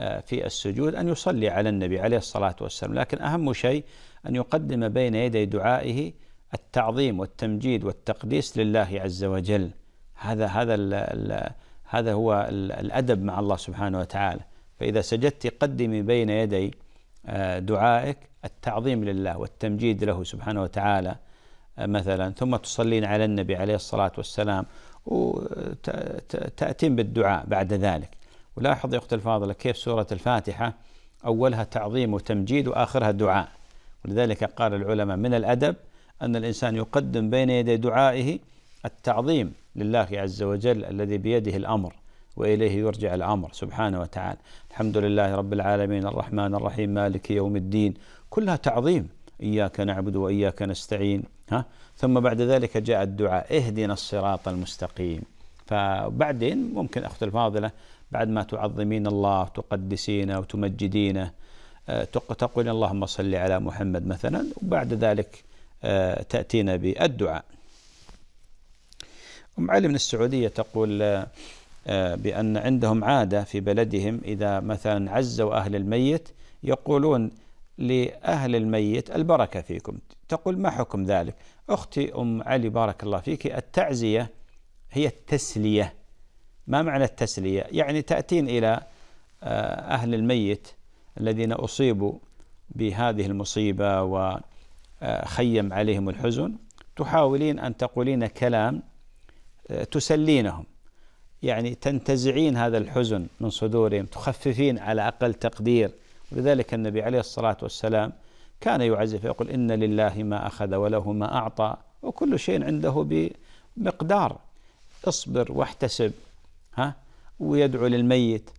آه، في السجود أن يصلي على النبي عليه الصلاة والسلام لكن أهم شيء أن يقدم بين يدي دعائه التعظيم والتمجيد والتقديس لله عز وجل هذا هذا هذا هو الأدب مع الله سبحانه وتعالى فإذا سجدت قدمي بين يدي آه، دعائك التعظيم لله والتمجيد له سبحانه وتعالى مثلا ثم تصلين على النبي عليه الصلاة والسلام وتأتين بالدعاء بعد ذلك ولاحظ يا أخت الفاضلة كيف سورة الفاتحة أولها تعظيم وتمجيد وآخرها دعاء ولذلك قال العلماء من الأدب أن الإنسان يقدم بين يدي دعائه التعظيم لله عز وجل الذي بيده الأمر وإليه يرجع الأمر سبحانه وتعالى الحمد لله رب العالمين الرحمن الرحيم مالك يوم الدين كلها تعظيم إياك نعبد وإياك نستعين ها ثم بعد ذلك جاء الدعاء اهدنا الصراط المستقيم فبعدين ممكن أخت الفاضلة بعد ما تعظمين الله تقدسينه وتمجدينه آه، تقولين اللهم صل على محمد مثلا وبعد ذلك آه، تأتينا بالدعاء أم علي من السعودية تقول آه، بأن عندهم عادة في بلدهم إذا مثلا عزوا أهل الميت يقولون لأهل الميت البركة فيكم تقول ما حكم ذلك أختي أم علي بارك الله فيك التعزية هي التسلية ما معنى التسلية يعني تأتين إلى آه، أهل الميت الذين أصيبوا بهذه المصيبة وخيم آه، عليهم الحزن تحاولين أن تقولين كلام آه، تسلينهم يعني تنتزعين هذا الحزن من صدورهم تخففين على أقل تقدير ولذلك النبي عليه الصلاة والسلام كان يعزف يقول إن لله ما أخذ وله ما أعطى وكل شيء عنده بمقدار اصبر واحتسب ها ويدعو للميت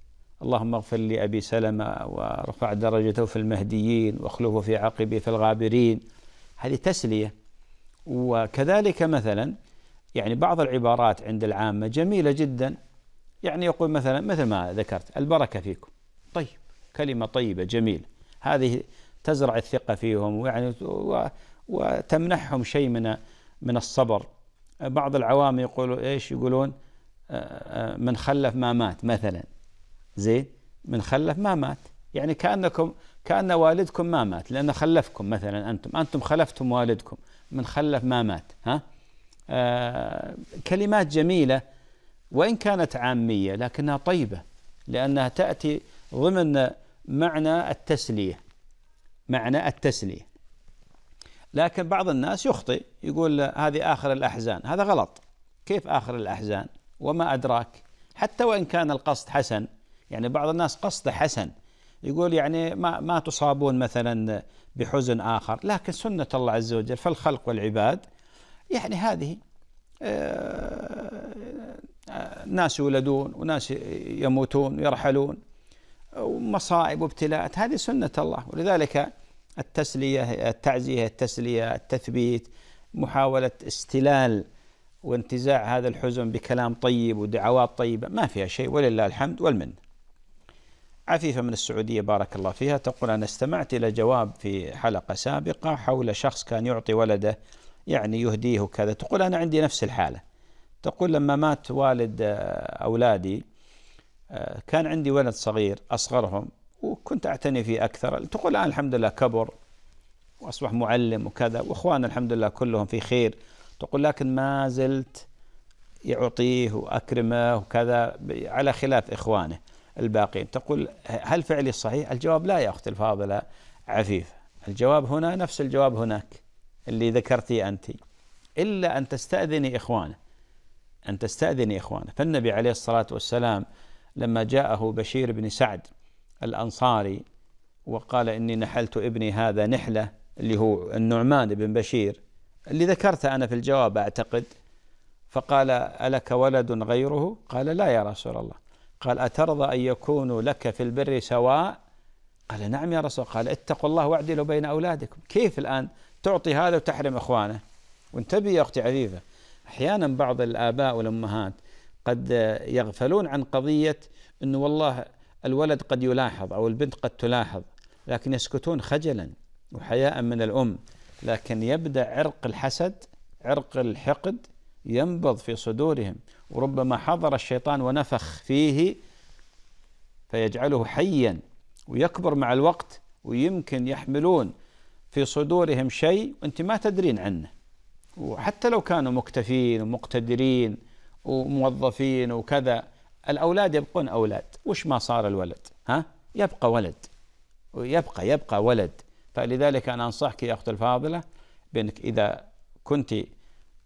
اللهم اغفر لأبي سلمة وارفع درجته في المهديين واخلفه في عقبه في الغابرين هذه تسلية وكذلك مثلا يعني بعض العبارات عند العامة جميلة جدا يعني يقول مثلا مثل ما ذكرت البركة فيكم طيب كلمة طيبة جميلة هذه تزرع الثقة فيهم ويعني وتمنحهم شيء من من الصبر بعض العوام يقولوا ايش يقولون آه، آه، من خلف ما مات مثلا زين من خلف ما مات يعني كانكم كان والدكم ما مات لأن خلفكم مثلا انتم انتم خلفتم والدكم من خلف ما مات ها آه، كلمات جميله وان كانت عاميه لكنها طيبه لانها تاتي ضمن معنى التسليه معنى التسلية لكن بعض الناس يخطئ يقول هذه آخر الأحزان هذا غلط كيف آخر الأحزان وما أدراك حتى وإن كان القصد حسن يعني بعض الناس قصده حسن يقول يعني ما ما تصابون مثلا بحزن آخر لكن سنة الله عز وجل فالخلق والعباد يعني هذه آه، آه، ناس يولدون وناس يموتون ويرحلون ومصائب وابتلاءات هذه سنة الله ولذلك التسلية التعزية التسلية التثبيت محاولة استلال وانتزاع هذا الحزن بكلام طيب ودعوات طيبة ما فيها شيء ولله الحمد والمن عفيفة من السعودية بارك الله فيها تقول أنا استمعت إلى جواب في حلقة سابقة حول شخص كان يعطي ولده يعني يهديه وكذا تقول أنا عندي نفس الحالة تقول لما مات والد آه، أولادي آه، كان عندي ولد صغير أصغرهم وكنت اعتني فيه اكثر تقول الان الحمد لله كبر واصبح معلم وكذا واخوان الحمد لله كلهم في خير تقول لكن ما زلت يعطيه واكرمه وكذا على خلاف اخوانه الباقين تقول هل فعلي صحيح؟ الجواب لا يا اختي الفاضله عفيف الجواب هنا نفس الجواب هناك اللي ذكرتيه انت الا ان تستاذني اخوانه ان تستاذني اخوانه فالنبي عليه الصلاه والسلام لما جاءه بشير بن سعد الأنصاري وقال إني نحلت ابني هذا نحلة اللي هو النعمان بن بشير اللي ذكرته أنا في الجواب أعتقد فقال ألك ولد غيره قال لا يا رسول الله قال أترضى أن يكونوا لك في البر سواء قال نعم يا رسول قال اتقوا الله واعدلوا بين أولادكم كيف الآن تعطي هذا وتحرم إخوانه وانتبه يا أختي عفيفة أحيانا بعض الآباء والأمهات قد يغفلون عن قضية أنه والله الولد قد يلاحظ أو البنت قد تلاحظ لكن يسكتون خجلا وحياء من الأم لكن يبدأ عرق الحسد عرق الحقد ينبض في صدورهم وربما حضر الشيطان ونفخ فيه فيجعله حيا ويكبر مع الوقت ويمكن يحملون في صدورهم شيء وانت ما تدرين عنه وحتى لو كانوا مكتفين ومقتدرين وموظفين وكذا الأولاد يبقون أولاد وش ما صار الولد ها يبقى ولد ويبقى يبقى ولد فلذلك أنا أنصحك يا أخت الفاضلة بأنك إذا كنت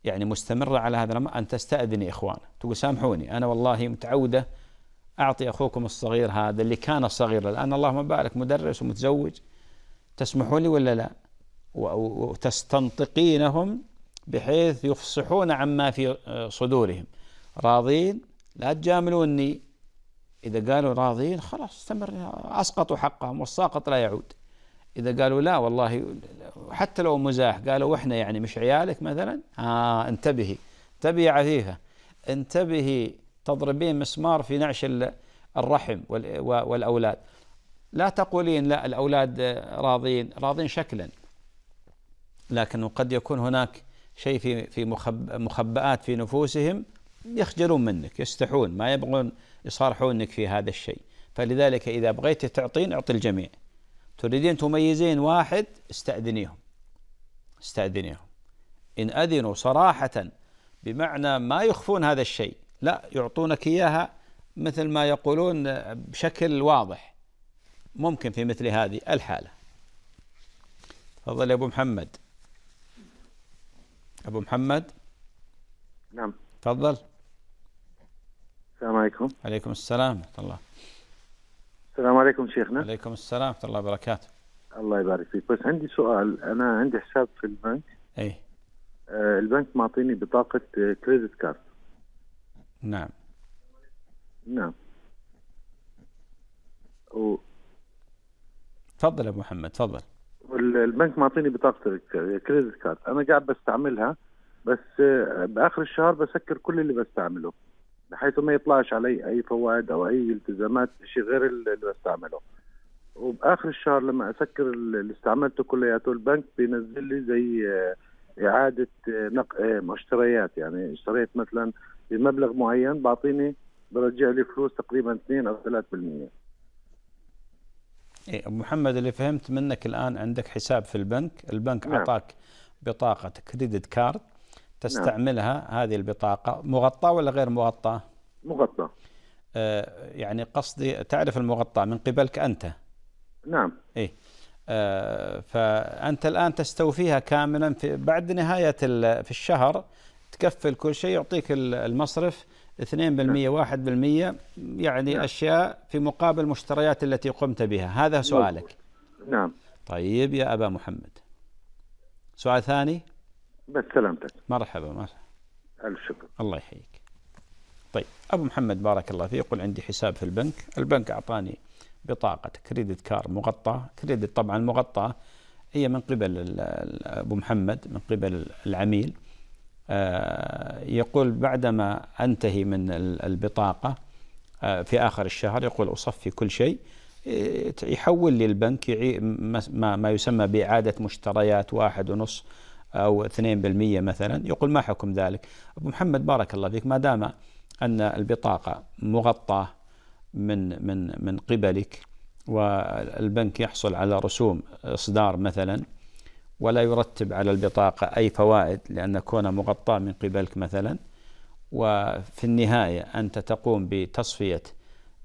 يعني مستمرة على هذا الأمر أن تستأذني إخوان تقول سامحوني أنا والله متعودة أعطي أخوكم الصغير هذا اللي كان صغير الآن اللهم بارك مدرس ومتزوج تسمحوا لي ولا لا وتستنطقينهم بحيث يفصحون عما في صدورهم راضين لا تجاملوني إذا قالوا راضين خلاص استمر أسقطوا حقهم والساقط لا يعود إذا قالوا لا والله حتى لو مزاح قالوا إحنا يعني مش عيالك مثلا آه انتبهي انتبهي يا عفيفة انتبهي تضربين مسمار في نعش الرحم والأولاد لا تقولين لا الأولاد راضين راضين شكلا لكن قد يكون هناك شيء في في مخبئات في نفوسهم يخجلون منك يستحون ما يبغون يصارحونك في هذا الشيء فلذلك إذا بغيت تعطين اعطي الجميع تريدين تميزين واحد استأذنيهم استأذنيهم إن أذنوا صراحة بمعنى ما يخفون هذا الشيء لا يعطونك إياها مثل ما يقولون بشكل واضح ممكن في مثل هذه الحالة تفضل يا أبو محمد أبو محمد نعم تفضل السلام عليكم عليكم السلام ورحمة الله السلام عليكم شيخنا عليكم السلام ورحمة الله وبركاته الله يبارك فيك بس عندي سؤال أنا عندي حساب في البنك أي آه البنك معطيني بطاقة كريدت آه، كارد نعم نعم و... تفضل ابو محمد تفضل البنك معطيني بطاقه كريدت كارد انا قاعد بستعملها بس آه، باخر الشهر بسكر كل اللي بستعمله بحيث ما يطلعش علي اي فوائد او اي التزامات شيء غير اللي بستعمله وباخر الشهر لما اسكر اللي استعملته كلياته البنك بينزل لي زي آه، اعاده آه، نق... آه، مشتريات يعني اشتريت مثلا بمبلغ معين بعطيني برجع لي فلوس تقريبا 2 او 3% إيه ابو محمد اللي فهمت منك الان عندك حساب في البنك، البنك نعم. اعطاك بطاقه كريدت كارد نعم. تستعملها نعم. هذه البطاقة مغطاة ولا غير مغطاة؟ مغطاة آه يعني قصدي تعرف المغطاة من قبلك أنت نعم إيه آه فأنت الآن تستوفيها كاملا في بعد نهاية في الشهر تكفل كل شيء يعطيك المصرف 2% نعم. 1% يعني نعم. أشياء في مقابل المشتريات التي قمت بها هذا سؤالك نعم طيب يا أبا محمد سؤال ثاني سلامتك مرحبا مرحبا ألف شكر الله يحييك طيب أبو محمد بارك الله فيه يقول عندي حساب في البنك البنك أعطاني بطاقة كريدت كار مغطاه كريدت طبعا مغطاه هي من قبل أبو محمد من قبل العميل آه، يقول بعدما أنتهي من البطاقة آه، في آخر الشهر يقول أصفي كل شيء إيه، يحول لي البنك ما يسمى بإعادة مشتريات واحد ونص أو 2% مثلا يقول ما حكم ذلك أبو محمد بارك الله فيك ما دام أن البطاقة مغطاة من من من قبلك والبنك يحصل على رسوم إصدار مثلا ولا يرتب على البطاقة أي فوائد لأن كونها مغطاة من قبلك مثلا وفي النهاية أنت تقوم بتصفية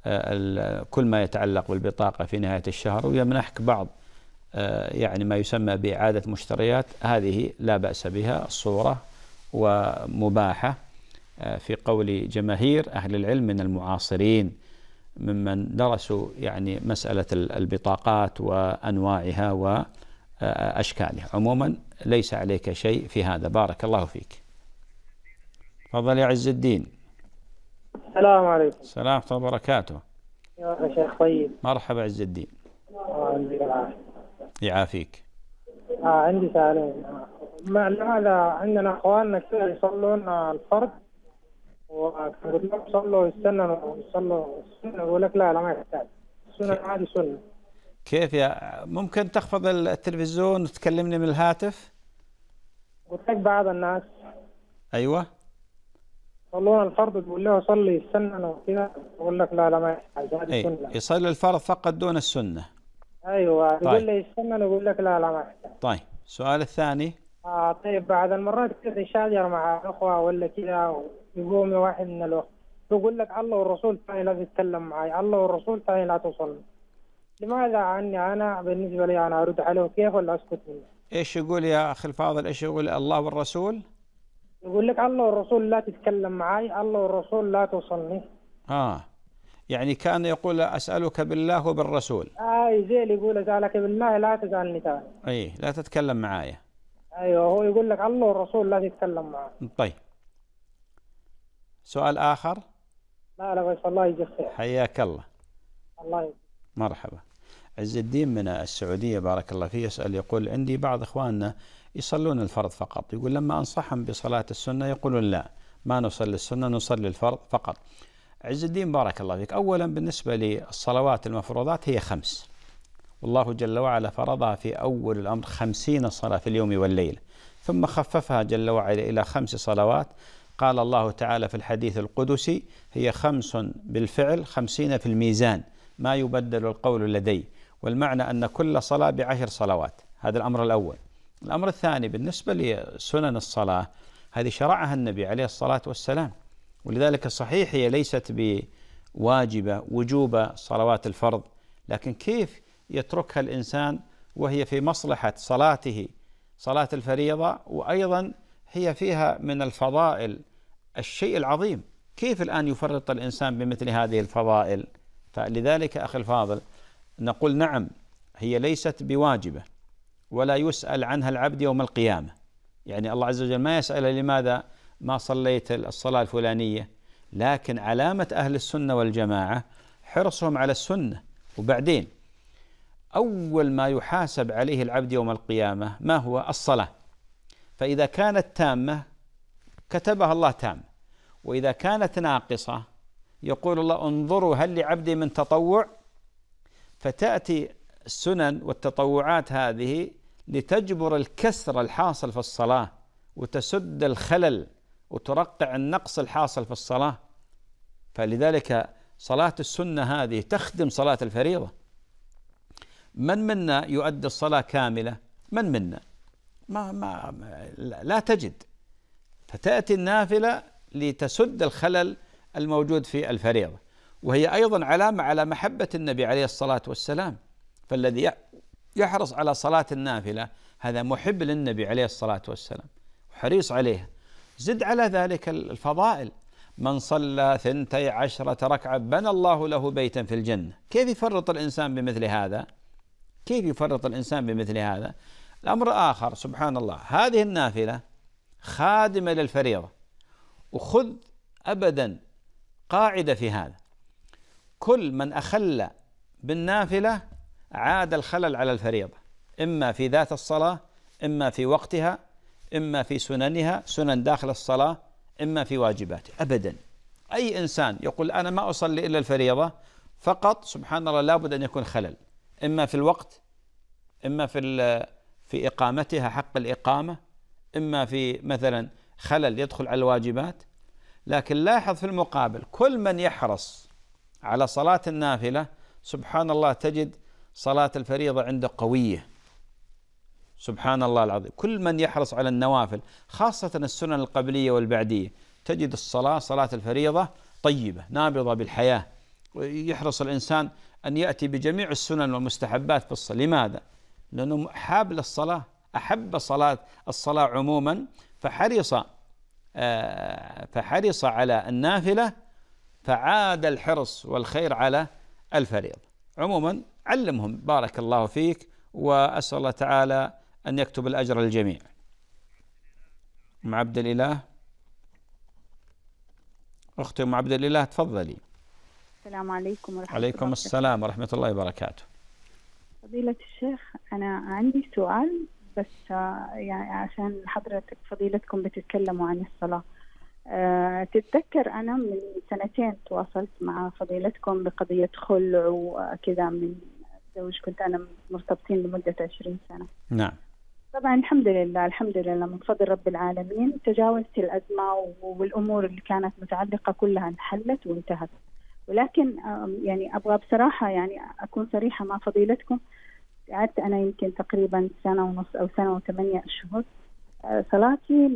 آه، كل ما يتعلق بالبطاقة في نهاية الشهر ويمنحك بعض آه، يعني ما يسمى بإعادة مشتريات هذه لا بأس بها الصورة ومباحة آه، في قول جماهير أهل العلم من المعاصرين ممن درسوا يعني مسألة البطاقات وأنواعها وأشكالها عموما ليس عليك شيء في هذا بارك الله فيك تفضل يا عز الدين السلام عليكم السلام ورحمة الله وبركاته يا شيخ طيب مرحبا عز الدين الله يعافيك آه عندي سؤالين مع هذا عندنا اخواننا كثير يصلون الفرد وقلت لهم صلوا يستنوا يصلوا السنه يقول لك لا لا ما يحتاج السنه هذه سنه كيف يا ممكن تخفض التلفزيون وتكلمني من الهاتف؟ قلت لك بعض الناس ايوه يصلون الفرض تقول له صلي السنه وكذا يقول لك لا لا ما يحتاج هذه إيه، سنه يصلي الفرض فقط دون السنه ايوه طيب. يقول لي استنى نقول لك لا لا ما احتاج طيب السؤال الثاني آه طيب بعد المرات كذا يشاجر مع اخوه ولا كذا يقوم واحد من الوقت يقول لك الله والرسول ثاني لا تتكلم معي الله والرسول ثاني لا توصلني لماذا عني انا بالنسبه لي انا ارد عليه كيف ولا اسكت منه ايش يقول يا اخي الفاضل ايش يقول الله والرسول يقول لك الله والرسول لا تتكلم معي الله والرسول لا توصلني اه يعني كان يقول أسألك بالله وبالرسول أي آه، زي اللي يقول أسألك بالله لا تسألني ثاني أي لا تتكلم معايا أيوه هو يقول لك الله والرسول لا تتكلم معاه طيب سؤال آخر لا لا بس الله يجزيك خير حياك الله الله يجزيك مرحبا عز الدين من السعودية بارك الله فيه يسأل يقول عندي بعض إخواننا يصلون الفرض فقط يقول لما أنصحهم بصلاة السنة يقولون لا ما نصلي السنة نصلي الفرض فقط عز الدين بارك الله فيك أولا بالنسبة للصلوات المفروضات هي خمس والله جل وعلا فرضها في أول الأمر خمسين صلاة في اليوم والليلة ثم خففها جل وعلا إلى خمس صلوات قال الله تعالى في الحديث القدسي هي خمس بالفعل خمسين في الميزان ما يبدل القول لدي والمعنى أن كل صلاة بعشر صلوات هذا الأمر الأول الأمر الثاني بالنسبة لسنن الصلاة هذه شرعها النبي عليه الصلاة والسلام ولذلك صحيح هي ليست بواجبة وجوبة صلوات الفرض لكن كيف يتركها الإنسان وهي في مصلحة صلاته صلاة الفريضة وأيضا هي فيها من الفضائل الشيء العظيم كيف الآن يفرط الإنسان بمثل هذه الفضائل فلذلك أخي الفاضل نقول نعم هي ليست بواجبة ولا يسأل عنها العبد يوم القيامة يعني الله عز وجل ما يسأل لماذا ما صليت الصلاة الفلانية لكن علامة أهل السنة والجماعة حرصهم على السنة وبعدين أول ما يحاسب عليه العبد يوم القيامة ما هو الصلاة فإذا كانت تامة كتبها الله تامة وإذا كانت ناقصة يقول الله انظروا هل لعبدي من تطوع فتأتي السنن والتطوعات هذه لتجبر الكسر الحاصل في الصلاة وتسد الخلل وترقع النقص الحاصل في الصلاة فلذلك صلاة السنة هذه تخدم صلاة الفريضة من منا يؤدي الصلاة كاملة من منا ما, ما لا تجد فتأتي النافلة لتسد الخلل الموجود في الفريضة وهي أيضا علامة على محبة النبي عليه الصلاة والسلام فالذي يحرص على صلاة النافلة هذا محب للنبي عليه الصلاة والسلام وحريص عليها زد على ذلك الفضائل من صلى ثنتي عشرة ركعة بنى الله له بيتا في الجنة كيف يفرط الإنسان بمثل هذا كيف يفرط الإنسان بمثل هذا الأمر آخر سبحان الله هذه النافلة خادمة للفريضة وخذ أبدا قاعدة في هذا كل من أخل بالنافلة عاد الخلل على الفريضة إما في ذات الصلاة إما في وقتها إما في سننها سنن داخل الصلاة إما في واجباتها أبدا أي إنسان يقول أنا ما أصلي إلا الفريضة فقط سبحان الله لابد أن يكون خلل إما في الوقت إما في في إقامتها حق الإقامة إما في مثلا خلل يدخل على الواجبات لكن لاحظ في المقابل كل من يحرص على صلاة النافلة سبحان الله تجد صلاة الفريضة عنده قوية سبحان الله العظيم كل من يحرص على النوافل خاصة السنن القبلية والبعدية تجد الصلاة صلاة الفريضة طيبة نابضة بالحياة يحرص الإنسان أن يأتي بجميع السنن والمستحبات في الصلاة لماذا؟ لأنه حاب للصلاة أحب صلاة الصلاة عموما فحرص آه، فحرص على النافلة فعاد الحرص والخير على الفريضة عموما علمهم بارك الله فيك وأسأل الله تعالى أن يكتب الأجر للجميع أم عبد الإله أختي أم عبد الإله تفضلي السلام عليكم ورحمة عليكم الله السلام ورحمة الله وبركاته فضيلة الشيخ أنا عندي سؤال بس آه، يعني عشان حضرتك فضيلتكم بتتكلموا عن الصلاة أه تتذكر أنا من سنتين تواصلت مع فضيلتكم بقضية خلع وكذا من زوج كنت أنا مرتبطين لمدة 20 سنة نعم طبعا الحمد لله الحمد لله من فضل رب العالمين تجاوزت الأزمة والأمور اللي كانت متعلقة كلها انحلت وانتهت ولكن يعني أبغى بصراحة يعني أكون صريحة مع فضيلتكم قعدت أنا يمكن تقريبا سنة ونص أو سنة وثمانية أشهر آه، صلاتي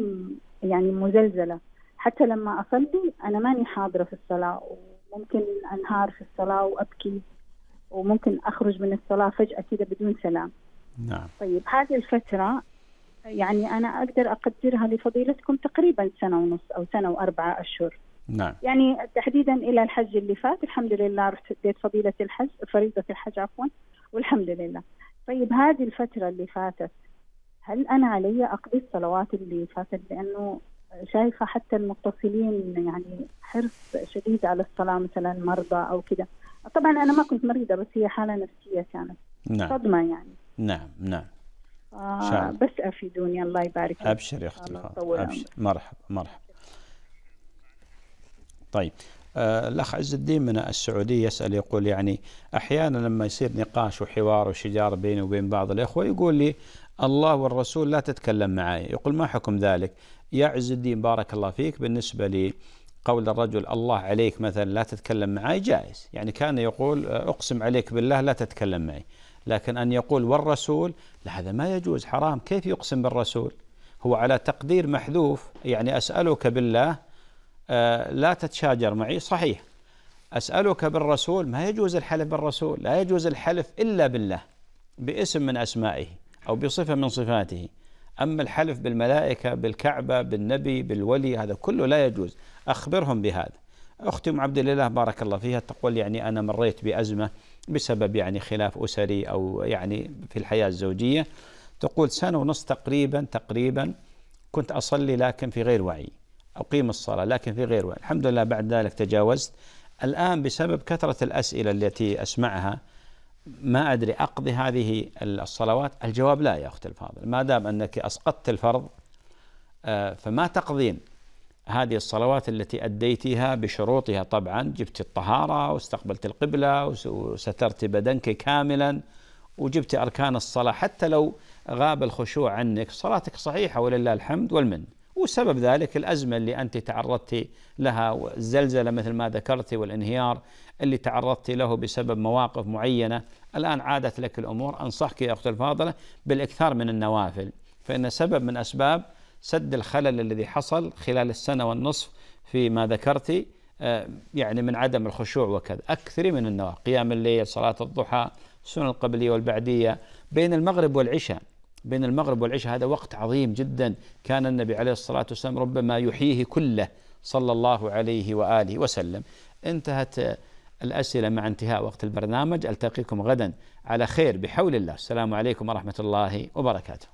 يعني مزلزلة حتى لما أصلي أنا ماني حاضرة في الصلاة وممكن أنهار في الصلاة وأبكي وممكن أخرج من الصلاة فجأة كده بدون سلام نعم طيب هذه الفترة يعني أنا أقدر أقدرها لفضيلتكم تقريبا سنة ونص أو سنة وأربعة أشهر نعم يعني تحديدا إلى الحج اللي فات الحمد لله رحت بيت فضيلة الحج فريضة الحج عفوا والحمد لله طيب هذه الفترة اللي فاتت هل أنا علي أقضي الصلوات اللي فاتت لأنه شايفة حتى المتصلين يعني حرص شديد على الصلاة مثلا مرضى أو كذا طبعا أنا ما كنت مريضة بس هي حالة نفسية كانت نعم. صدمة يعني نعم نعم آه بس افيدوني الله يبارك فيك ابشر يا اختي الفاضله ابشر مرحبا مرحبا طيب آه، الأخ عز الدين من السعودية يسأل يقول يعني أحيانا لما يصير نقاش وحوار وشجار بيني وبين بعض الإخوة يقول لي الله والرسول لا تتكلم معي يقول ما حكم ذلك يا عز الدين بارك الله فيك بالنسبة لي قول الرجل الله عليك مثلا لا تتكلم معي جائز يعني كان يقول آه، أقسم عليك بالله لا تتكلم معي لكن أن يقول والرسول لا هذا ما يجوز حرام كيف يقسم بالرسول هو على تقدير محذوف يعني أسألك بالله آه، لا تتشاجر معي صحيح أسألك بالرسول ما يجوز الحلف بالرسول لا يجوز الحلف إلا بالله باسم من أسمائه أو بصفة من صفاته أما الحلف بالملائكة بالكعبة بالنبي بالولي هذا كله لا يجوز أخبرهم بهذا اختي ام عبد الاله بارك الله فيها تقول يعني انا مريت بازمه بسبب يعني خلاف اسري او يعني في الحياه الزوجيه تقول سنه ونص تقريبا تقريبا كنت اصلي لكن في غير وعي اقيم الصلاه لكن في غير وعي الحمد لله بعد ذلك تجاوزت الان بسبب كثره الاسئله التي اسمعها ما ادري اقضي هذه الصلوات الجواب لا يا اختي الفاضل ما دام انك اسقطت الفرض آه، فما تقضين هذه الصلوات التي أديتها بشروطها طبعا جبت الطهارة واستقبلت القبلة وسترت بدنك كاملا وجبت أركان الصلاة حتى لو غاب الخشوع عنك صلاتك صحيحة ولله الحمد والمن وسبب ذلك الأزمة اللي أنت تعرضت لها والزلزلة مثل ما ذكرت والانهيار اللي تعرضت له بسبب مواقف معينة الآن عادت لك الأمور أنصحك يا أخت الفاضلة بالإكثار من النوافل فإن سبب من أسباب سد الخلل الذي حصل خلال السنة والنصف فيما ذكرت آه، يعني من عدم الخشوع وكذا أكثر من النوع قيام الليل صلاة الضحى السنن القبلية والبعدية بين المغرب والعشاء بين المغرب والعشاء هذا وقت عظيم جدا كان النبي عليه الصلاة والسلام ربما يحييه كله صلى الله عليه وآله وسلم انتهت آه، الأسئلة مع انتهاء وقت البرنامج ألتقيكم غدا على خير بحول الله السلام عليكم ورحمة الله وبركاته